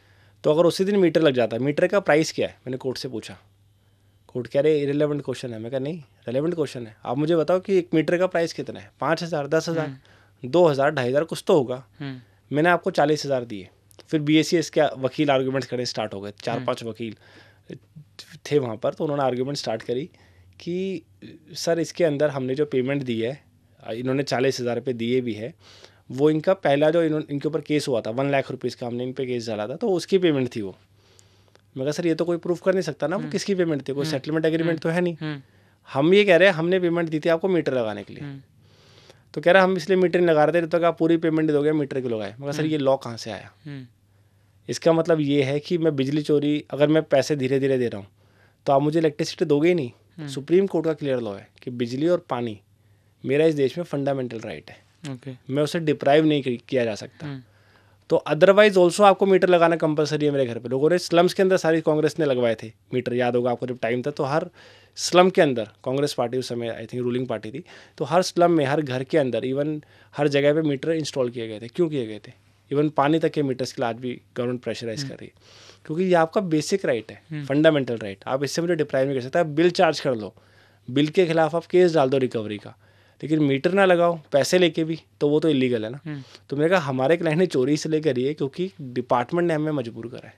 तो अगर उसी दिन मीटर लग जाता मीटर का प्राइस क्या है मैंने कोर्ट से पूछा कोर्ट कह रहे रिलेवेंट क्वेश्चन है मैं कहा नहीं रिलेवेंट क्वेश्चन है आप मुझे बताओ कि एक मीटर का प्राइस कितना है पाँच हज़ार दस हज़ार दो हज़ार ढाई हज़ार कुछ तो होगा मैंने आपको चालीस हज़ार दिए फिर बी एस सी एस के वकील आर्ग्यूमेंट्स करने स्टार्ट हो गए चार पाँच वकील थे वहाँ पर तो उन्होंने आर्ग्यूमेंट स्टार्ट करी कि सर इसके अंदर हमने जो पेमेंट दी है इन्होंने चालीस हज़ार रुपये दिए भी है वो इनका पहला जो इन्होंने इनके ऊपर केस हुआ था वन लाख रुपीज़ का हमने इन पर केस डाला था तो उसकी पेमेंट थी वो मैं कहा सर ये तो कोई प्रूफ कर नहीं सकता ना वो हम्म। किसकी पेमेंट थी कोई सेटलमेंट हम्म। एग्रीमेंट हम्म। तो है नहीं हम ये कह रहे हैं हमने पेमेंट दी थी आपको मीटर लगाने के लिए तो कह रहे हम इसलिए मीटर नहीं लगा रहे थे तो आप पूरी पेमेंट दोगे मीटर के लगाए मगर सर ये लॉ कहाँ से आया इसका मतलब ये है कि मैं बिजली चोरी अगर मैं पैसे धीरे धीरे दे रहा हूँ तो आप मुझे इलेक्ट्रिसिटी दोगे ही नहीं सुप्रीम हम्म। कोर्ट का क्लियर लॉ है कि बिजली और पानी मेरा इस देश में फंडामेंटल राइट है okay. मैं उसे डिप्राइव नहीं किया जा सकता हम्म। तो अदरवाइज ऑल्सो आपको मीटर लगाना कंपलसरी है मेरे घर पे लोगों ने स्लम्स के अंदर सारी कांग्रेस ने लगवाए थे मीटर याद होगा आपको जब टाइम था तो हर स्लम के अंदर कांग्रेस पार्टी उस समय आई थिंक रूलिंग पार्टी थी तो हर स्लम में हर घर के अंदर इवन हर जगह पे मीटर इंस्टॉल किए गए थे क्यों किए गए थे इवन पानी तक के मीटर्स के लिए आज भी गवर्नमेंट हम्म। प्रेशराइज कर रही है क्योंकि ये आपका बेसिक राइट है फंडामेंटल हम्म। राइट आप इससे मुझे डिप्राइव तो नहीं कर सकते आप बिल चार्ज कर लो बिल के खिलाफ आप केस डाल दो रिकवरी का लेकिन मीटर ना लगाओ पैसे लेके भी तो वो तो इलीगल है ना हम्म। तो मैंने कहा हमारे क्लाइंट ने चोरी इसलिए करी है क्योंकि डिपार्टमेंट ने हमें मजबूर करा है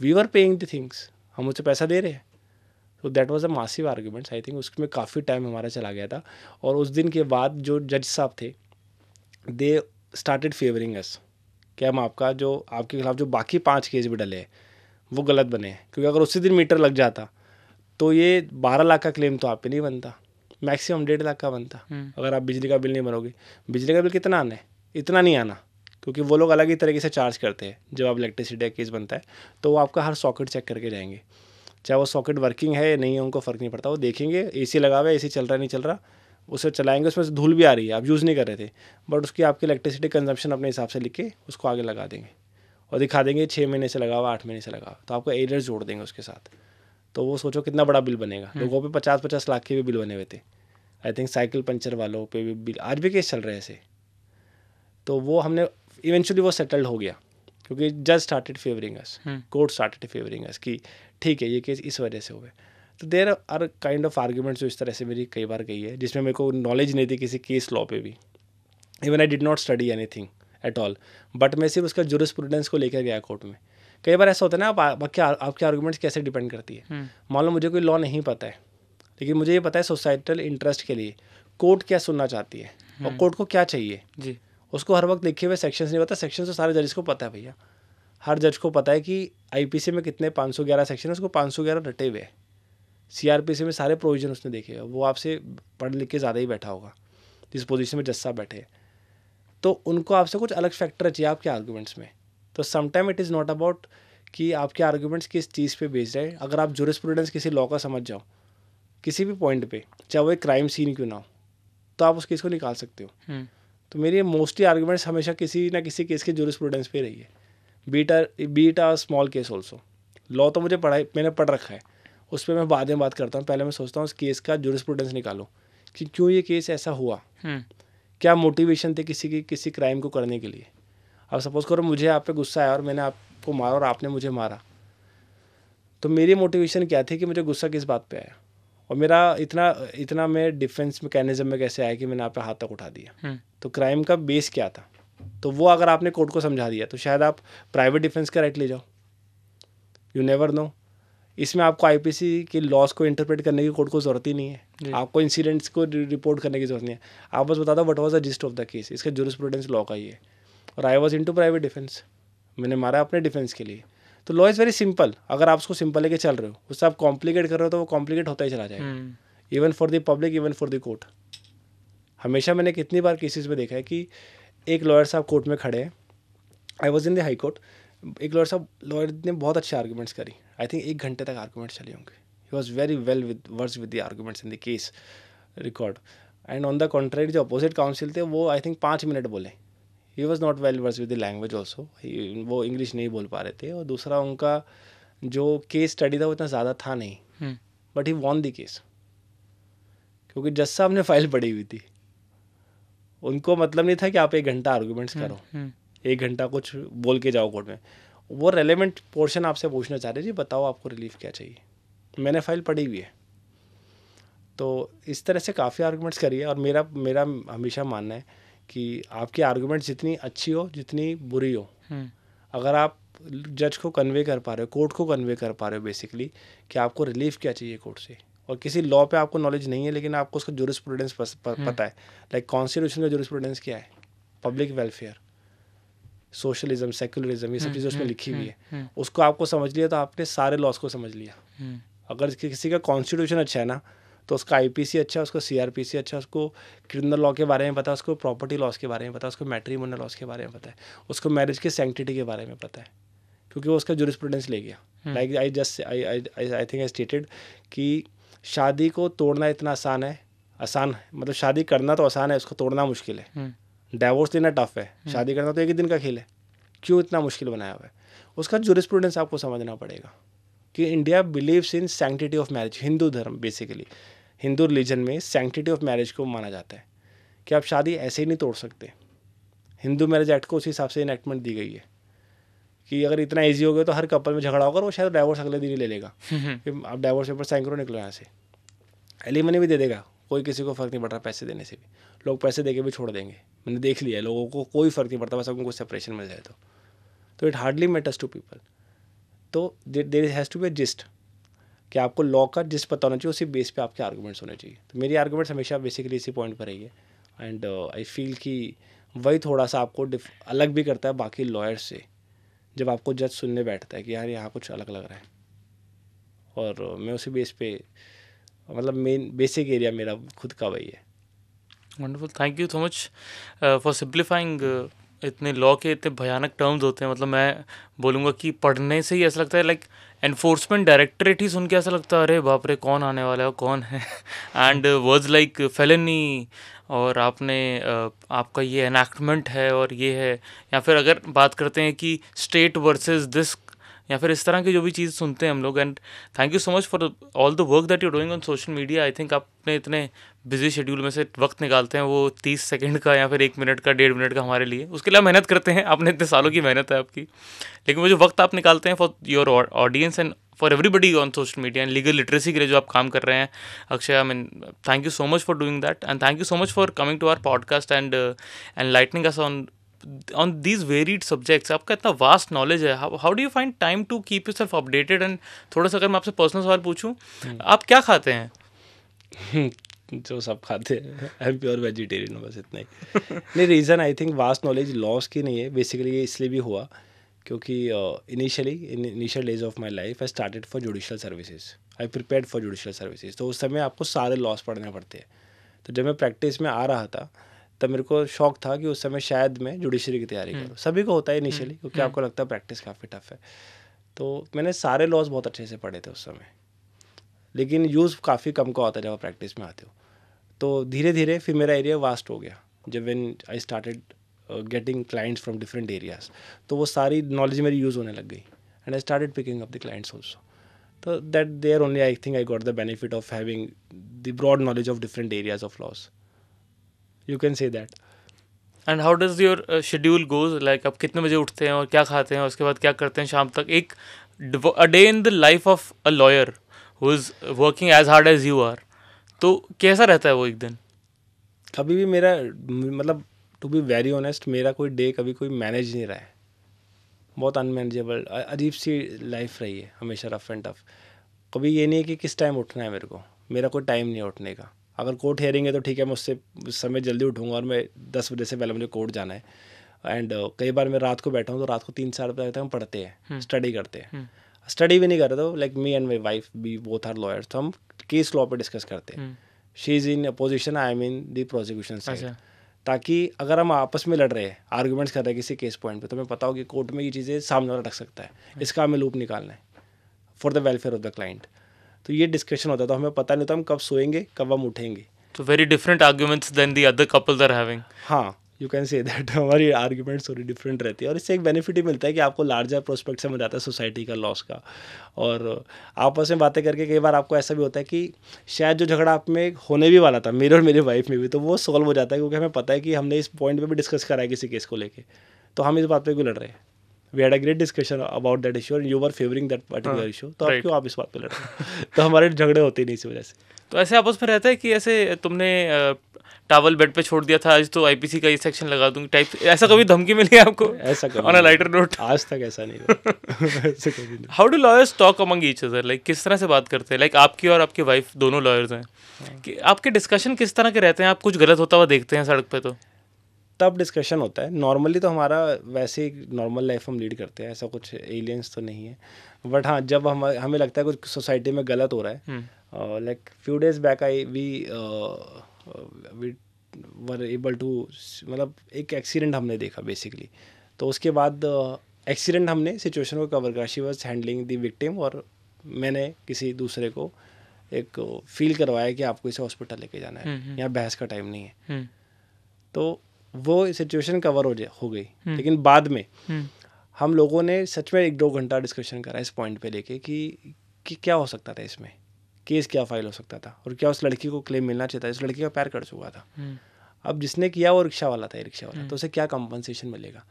we are paying the things हम उसे पैसा दे रहे हैं तो that was a massive arguments I think उसमें काफ़ी टाइम हमारा चला गया था और उस दिन के बाद जो जज साहब थे दे स्टार्टेड फेवरिंग अस कि हम आपका जो आपके खिलाफ जो बाकी पाँच केस भी डले वो गलत बने क्योंकि अगर उसी दिन मीटर लग जाता तो ये बारह लाख का क्लेम तो आप पे नहीं बनता मैक्सिमम डेढ़ लाख का बनता हम्म। अगर आप बिजली का बिल नहीं भरोगे बिजली का बिल कितना आना है इतना नहीं आना क्योंकि वो लोग अलग ही तरीके से चार्ज करते हैं जब आप इलेक्ट्रिसिटी का केस बनता है तो वो आपका हर सॉकेट चेक करके जाएंगे चाहे वो सॉकेट वर्किंग है या नहीं है उनको फ़र्क नहीं पड़ता वो देखेंगे ए सी लगा हुआ है ए सी चल रहा नहीं चल रहा उसे चलाएंगे उसमें से धूल भी आ रही है आप यूज़ नहीं कर रहे थे बट उसकी आपकी इलेक्ट्रिसिटी कंजम्पशन अपने हिसाब से लिख के उसको आगे लगा देंगे और दिखा देंगे छः महीने से लगा हुआ आठ महीने से लगा हुआ तो आपको एरियर जोड़ देंगे उसके साथ तो वो सोचो कितना बड़ा बिल बनेगा हम्म। लोगों पे पचास पचास लाख के भी बिल बने हुए थे आई थिंक साइकिल पंचर वालों पे भी बिल आज भी केस चल रहे हैं ऐसे तो वो हमने इवेंचुअली वो सेटल्ड हो गया क्योंकि जज started favouring us court started favouring us कि ठीक है ये केस इस वजह से हुए तो there are kind of arguments जो इस तरह से मेरी कई बार गई है जिसमें मेरे को नॉलेज नहीं थी किसी केस लॉ पे भी even I did not study anything at all but मैं सिर्फ उसका जुरिस्प्रूडेंस को लेकर गया कोर्ट में कई बार ऐसा होता है ना आप आपके आपके आर्ग्यूमेंट्स कैसे डिपेंड करती है मान लो मुझे कोई लॉ नहीं पता है लेकिन मुझे ये पता है सोसाइटल इंटरेस्ट के लिए कोर्ट क्या सुनना चाहती है और कोर्ट हम्म। को क्या चाहिए जी उसको हर वक्त लिखे हुए सेक्शंस नहीं पता सेक्शंस तो सारे जजेस को पता है भैया हर जज को पता है कि आईपीसी में कितने 511 सेक्शन है उसको 511 रटे हुए हैं सी में सारे प्रोविज़न उसने देखे वो आपसे पढ़ लिख के ज़्यादा ही बैठा होगा जिस पोजीशन में जस्सा बैठे तो उनको आपसे कुछ अलग फैक्टर चाहिए आपके आर्गूमेंट्स में तो sometime it is not about कि आपके आर्गूमेंट्स किस चीज़ पे बेस्ड है अगर आप जुरिस्प्रूडेंस किसी लॉ का समझ जाओ किसी भी पॉइंट पे चाहे वो एक क्राइम सीन क्यों ना हो तो आप उस केस को निकाल सकते हो हम्म। तो मेरी मोस्टली आर्गूमेंट्स हमेशा किसी ना किसी केस के जुरिस्प्रूडेंस पे रही है beat or beat or small case also law तो मुझे पढ़ाई मैंने पढ़ रखा है उस पर मैं बाद में बात करता हूँ पहले मैं सोचता हूँ उस केस का जुरिस्प्रूडेंस निकालो कि क्यों ये केस ऐसा हुआ हम्म। क्या मोटिवेशन थे किसी की किसी क्राइम को करने के लिए अब सपोज़ करो मुझे आप पे गुस्सा आया और मैंने आपको मारा और आपने मुझे मारा तो मेरी मोटिवेशन क्या थी कि मुझे गुस्सा किस बात पे आया और मेरा इतना इतना मैं डिफेंस मैकेनिज्म में कैसे आया कि मैंने आप पे हाथ तक उठा दिया हम्म। तो क्राइम का बेस क्या था तो वो अगर आपने कोर्ट को समझा दिया तो शायद आप प्राइवेट डिफेंस का राइट ले जाओ यू नेवर नो इसमें आपको आईपीसी के लॉस को इंटरप्रेट करने की कोर्ट को जरूरत ही नहीं है आपको इंसिडेंट्स को रिपोर्ट करने की जरूरत नहीं है आप बस बता दो what was the gist of the case इसका प्रोडेंस लॉ का ही है और I was into private defence मैंने मारा अपने डिफेंस के लिए तो लॉ इज़ वेरी सिंपल अगर आप उसको सिंपल लेके चल रहे हो उससे आप कॉम्प्लिकेट कर रहे हो तो वो कॉम्प्लिकेट होता ही चला जाएगा even for the public even for the court हमेशा मैंने कितनी बार केसेस में देखा है कि एक लॉयर साहब कोर्ट में खड़े हैं I was in the high court एक लॉयर साहब लॉयर ने बहुत अच्छे आर्ग्यूमेंट्स करी आई थिंक एक घंटे तक आर्गूमेंट चले होंगे he was very well with versed with the arguments in the case record and on the contrary जो अपोजिट काउंसिल थे वो आई थिंक पाँच मिनट बोले he was not well versed with the language also वो English नहीं बोल पा रहे थे और दूसरा उनका जो केस स्टडी था वो इतना ज़्यादा था नहीं but he won the case क्योंकि जस साहब ने फाइल पड़ी हुई थी उनको मतलब नहीं था कि आप एक घंटा आर्गूमेंट्स हम्म, करो हम्म। एक घंटा कुछ बोल के जाओ कोर्ट में वो रेलेवेंट पोर्शन आपसे पूछना चाह रहे जी बताओ आपको रिलीफ क्या चाहिए मैंने फाइल पढ़ी हुई है तो इस तरह से काफ़ी आर्गूमेंट्स करिए और मेरा मेरा हमेशा मानना है कि आपकी आर्गूमेंट जितनी अच्छी हो जितनी बुरी हो हम्म। अगर आप जज को कन्वे कर पा रहे हो कोर्ट को कन्वे कर पा रहे हो बेसिकली कि आपको रिलीफ क्या चाहिए कोर्ट से और किसी लॉ पे आपको नॉलेज नहीं है लेकिन आपको उसका जुरिस्प्रूडेंस हम्म। पता है लाइक कॉन्स्टिट्यूशन का जुरिस्प्रूडेंस क्या है पब्लिक वेलफेयर सोशलिज्म सेकुलरिज्म ये सब हम्म, चीज़ें उसमें हम्म, लिखी हुई हम्म, है उसको आपको समझ लिया तो आपने सारे लॉस को समझ लिया अगर किसी का कॉन्स्टिट्यूशन अच्छा है ना तो उसका आईपीसी अच्छा, अच्छा है उसको सीआरपीसी अच्छा उसको क्रिमिनल लॉ के बारे में पता है उसको प्रॉपर्टी लॉस के बारे में पता है उसको मैट्रीमोनियल लॉस के बारे में पता है उसको मैरिज के सेंटिटी के बारे में पता है क्योंकि वो उसका जुरिस्प्रूडेंस ले गया like I just I I I think I stated कि शादी को तोड़ना इतना आसान है आसान है मतलब शादी करना तो आसान है उसको तोड़ना मुश्किल है डाइवोर्स देना टफ है हम्म। शादी करना तो एक ही दिन का खेल है क्यों इतना मुश्किल बनाया हुआ है उसका जुरिस्प्रूडेंस आपको समझना पड़ेगा कि India believes in sanctity of marriage Hindu धर्म बेसिकली हिंदू रिलीजन में सैंक्टिटी ऑफ मैरिज को माना जाता है कि आप शादी ऐसे ही नहीं तोड़ सकते हिंदू मैरिज एक्ट को उस हिसाब से इनेक्टमेंट दी गई है कि अगर इतना ईजी हो गया तो हर कपल में झगड़ा होगा वो शायद डाइवोर्स अगले दिन ही ले लेगा हम्म, हम्म। कि आप डाइवोर्स पेपर सैंकड़ों निकलो यहाँ से एलिमनी भी दे देगा कोई किसी को फर्क नहीं पड़ रहा पैसे देने से भी लोग पैसे दे भी छोड़ देंगे मैंने देख लिया है लोगों को कोई फ़र्क नहीं पड़ता बस अगर उनको सेपरेशन मिल जाए तो तो it hardly matters to people तो there has to be a gist कि आपको लॉ का जिस्ट पता होना चाहिए उसी बेस पे आपके आर्गूमेंट्स होने चाहिए तो मेरी आर्गूमेंट्स हमेशा बेसिकली इसी पॉइंट पर रही है एंड आई फील कि वही थोड़ा सा आपको अलग भी करता है बाकी लॉयर्स से जब आपको जज सुनने बैठता है कि यार यहाँ कुछ अलग लग रहा है और uh, मैं उसी बेस पे मतलब मेन बेसिक एरिया मेरा खुद का वही है wonderful thank you so much for simplifying इतने लॉ के इतने भयानक टर्म्स होते हैं मतलब मैं बोलूँगा कि पढ़ने से ही ऐसा लगता है लाइक एनफोर्समेंट डायरेक्टरेट ही सुन के ऐसा लगता है अरे बाप रे कौन आने वाला है कौन है एंड वर्ड्स लाइक फेलनी और आपने uh, आपका ये एनैक्टमेंट है और ये है या फिर अगर बात करते हैं कि स्टेट वर्सेस दिस या फिर इस तरह की जो भी चीज़ सुनते हैं हम लोग and thank you so much for all the work that you doing on social media I think आपने इतने बिजी शेड्यूल में से वक्त निकालते हैं वो तीस सेकंड का या फिर एक मिनट का डेढ़ मिनट का हमारे लिए उसके लिए मेहनत करते हैं आपने इतने सालों की मेहनत है आपकी लेकिन वो जो वक्त आप निकालते हैं for your audience and for everybody on social media and legal literacy के लिए जो आप काम कर रहे हैं Akshay I mean thank you so much for doing that and thank you so much for coming to our podcast and and lightning us on on these varied subjects आपका इतना वास्ट नॉलेज है how do you find time to keep yourself updated and थोड़ा सा अगर मैं आपसे personal सवाल पूछूँ हम्म। आप क्या खाते हैं हम्म, जो सब खाते हैं एम प्योर वेजिटेरियन बस इतना ही नहीं reason I think vast knowledge laws की नहीं है बेसिकली ये इसलिए भी हुआ क्योंकि initially in initial days of my life I started for judicial services I prepare for judicial services तो उस समय आपको सारे लॉस पढ़ने पड़ते हैं तो जब मैं प्रैक्टिस में आ रहा था तब मेरे को शौक था कि उस समय शायद मैं जुडिशरी की तैयारी हम्म। करूँ सभी को होता है इनिशियली हम्म। क्योंकि हम्म। आपको लगता है प्रैक्टिस काफ़ी टफ है तो मैंने सारे लॉस बहुत अच्छे से पढ़े थे उस समय लेकिन यूज़ काफ़ी कम का होता है जब आप प्रैक्टिस में आते हो तो धीरे धीरे फिर मेरा एरिया वास्ट हो गया जब when I started getting clients from different areas तो वो सारी नॉलेज मेरी यूज़ होने लग गई and I started picking up the clients also तो that are only I think I got the benefit of having the broad knowledge of different areas of laws you can say that and how does your schedule goes like आप कितने बजे उठते हैं और क्या खाते हैं उसके बाद क्या करते हैं शाम तक एक day in the life of a lawyer who is working as hard as you are तो कैसा रहता है वो एक दिन कभी भी मेरा मतलब टू बी वेरी ऑनेस्ट मेरा कोई डे कभी कोई मैनेज नहीं रहा है बहुत अनमैनेजेबल अजीब सी लाइफ रही है हमेशा रफ एंड टफ कभी ये नहीं है कि किस टाइम उठना है मेरे को मेरा कोई टाइम नहीं उठने का अगर कोर्ट हेयरिंग है तो ठीक है मैं उससे उस समय जल्दी उठूँगा और मैं दस बजे से पहले मुझे कोर्ट जाना है एंड uh, कई बार मैं रात को बैठा हूँ तो रात को तीन चार बजे तक हम पढ़ते हैं स्टडी हम्म। करते हैं हम्म। स्टडी भी नहीं कर रहे थे like me and my wife be both are lawyers तो हम केस लॉ पर डिस्कस करते हैं she is in opposition I am in the prosecution ताकि अगर हम आपस में लड़ रहे हैं आर्ग्यूमेंट्स कर रहे हैं किसी केस पॉइंट पे तो हमें पता हो कि कोर्ट में ये चीज़ें सामने वाला रख सकता है हम्म। इसका हमें लूप निकालना है for the welfare of the client तो ये डिस्कशन होता था तो हमें पता नहीं होता हम कब सोएंगे कब हम उठेंगे तो very different arguments then the other couples are having हाँ यू कैन से दैट हमारी आर्ग्यूमेंट्स थोड़ी डिफरेंट रहती है और इससे एक बेनिफिट ही मिलता है कि आपको लार्जर प्रोस्पेक्ट समझ आता है सोसाइटी का लॉस का और आपस में बातें करके कई बार आपको ऐसा भी होता है कि शायद जो झगड़ा आप में होने भी वाला था मेरे और मेरी वाइफ में भी तो वो सॉल्व हो जाता है क्योंकि हमें पता है कि हमने इस पॉइंट पर भी डिस्कस करा है किसी केस को लेकर तो हम इस बात पर क्यों लड़ रहे हैं we had a great discussion about that issue and you are favouring that particular issue तो आप क्यों आप इस बात पर लड़ रहे हैं तो हमारे झगड़े होते नहीं इसी वजह से तो ऐसे आपस में रहता है कि ऐसे तुमने टावल बेड पे छोड़ दिया था आज तो आईपीसी का ये सेक्शन लगा दूंगी टाइप ऐसा कभी धमकी मिली आपको ऐसा कभी ऑन अ लाइटर नोट आज तक ऐसा नहीं how do lawyers talk among each other like किस तरह से बात करते हैं लाइक आपकी और आपकी वाइफ दोनों लॉयर्स हैं हाँ। कि आपके डिस्कशन किस तरह के रहते हैं आप कुछ गलत होता हुआ देखते हैं सड़क पे तो तब डिस्कशन होता है नॉर्मली तो हमारा वैसे ही नॉर्मल लाइफ हम लीड करते हैं ऐसा कुछ एलियंस तो नहीं है बट हाँ जब हम हमें लगता है कुछ सोसाइटी में गलत हो रहा है हम्म। Like few days back I we we were able to मतलब एक एक्सीडेंट हमने देखा बेसिकली तो उसके बाद एक्सीडेंट uh, हमने सिचुएशन को कवर करा she was handling the victim और मैंने किसी दूसरे को एक फील uh, करवाया कि आपको इसे हॉस्पिटल लेके जाना है हम्म, हम्म. यहाँ बहस का टाइम नहीं है हम्म. तो वो सिचुएशन कवर हो जाए हो गई लेकिन बाद में हम लोगों ने सच में एक दो घंटा डिस्कशन करा इस पॉइंट पे लेके कि, कि क्या हो सकता था इसमें केस क्या फाइल हो सकता था और क्या उस लड़की को क्लेम मिलना चाहिए था इस लड़की का पैर कट चुका था हम्म। अब जिसने किया वो रिक्शा वाला था रिक्शा वाला हम्म। तो उसे क्या कंपनसेशन मिलेगा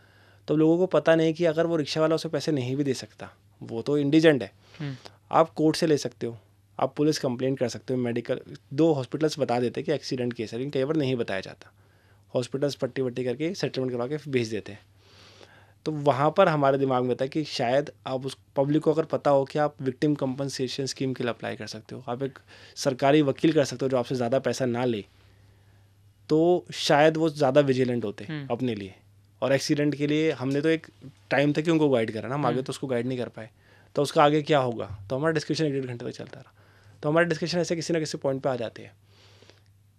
तो लोगों को पता नहीं कि अगर वो रिक्शा वाला उसे पैसे नहीं भी दे सकता वो तो इंडिजेंट है हम्म। आप कोर्ट से ले सकते हो आप पुलिस कंप्लेंट कर सकते हो मेडिकल दो हॉस्पिटल्स बता देते कि एक्सीडेंट केस है लेकिन कई बार नहीं बताया जाता हॉस्पिटल्स पट्टी वट्टी करके सेटलमेंट करवा के भेज देते हैं तो वहाँ पर हमारे दिमाग में था कि शायद आप उस पब्लिक को अगर पता हो कि आप विक्टिम कंपनसेशन स्कीम के लिए अप्लाई कर सकते हो आप एक सरकारी वकील कर सकते हो जो आपसे ज़्यादा पैसा ना ले तो शायद वो ज़्यादा विजिलेंट होते हम्म। अपने लिए और एक्सीडेंट के लिए हमने तो एक टाइम था कि उनको गाइड करा ना हम आगे हम्म। तो उसको गाइड नहीं कर पाए तो उसका आगे क्या होगा तो हमारा डिस्कशन एक डेढ़ घंटे तक चलता रहा तो हमारा डिस्कशन ऐसे किसी ना किसी पॉइंट पर आ जाते हैं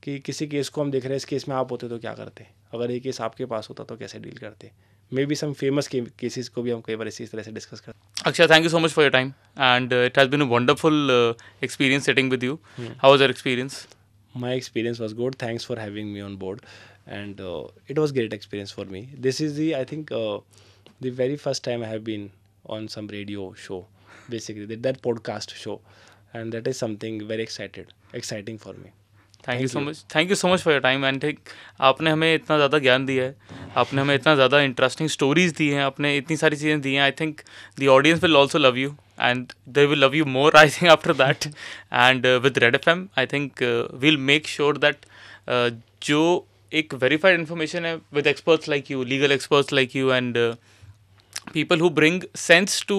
कि किसी केस को हम देख रहे हैं इस केस में आप होते तो क्या करते अगर ये केस आपके पास होता तो कैसे डील करते maybe some famous cases को भी हम कई बार इसी तरह से डिस्कस करते हैं Akshay thank you so much for your time and it has been a wonderful experience setting with you how was your experience my experience was good thanks for having me on board and it was great experience for me this is the I think the very first time I have been on some radio show basically that podcast show and that is something very excited exciting for me thank you so much thank you so much for your time and think आपने हमें इतना ज़्यादा ज्ञान दिया है आपने हमें इतना ज़्यादा इंटरेस्टिंग स्टोरीज दी हैं आपने इतनी सारी चीज़ें दी हैं I think the audience will also love you and they will love you more I think after that and with Red F M I think will make sure that जो एक verified information है with experts like you legal experts like you and people who bring sense to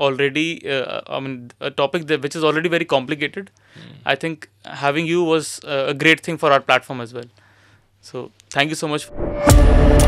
already uh, i mean a topic that, which is already very complicated mm. i think having you was uh, a great thing for our platform as well so thank you so much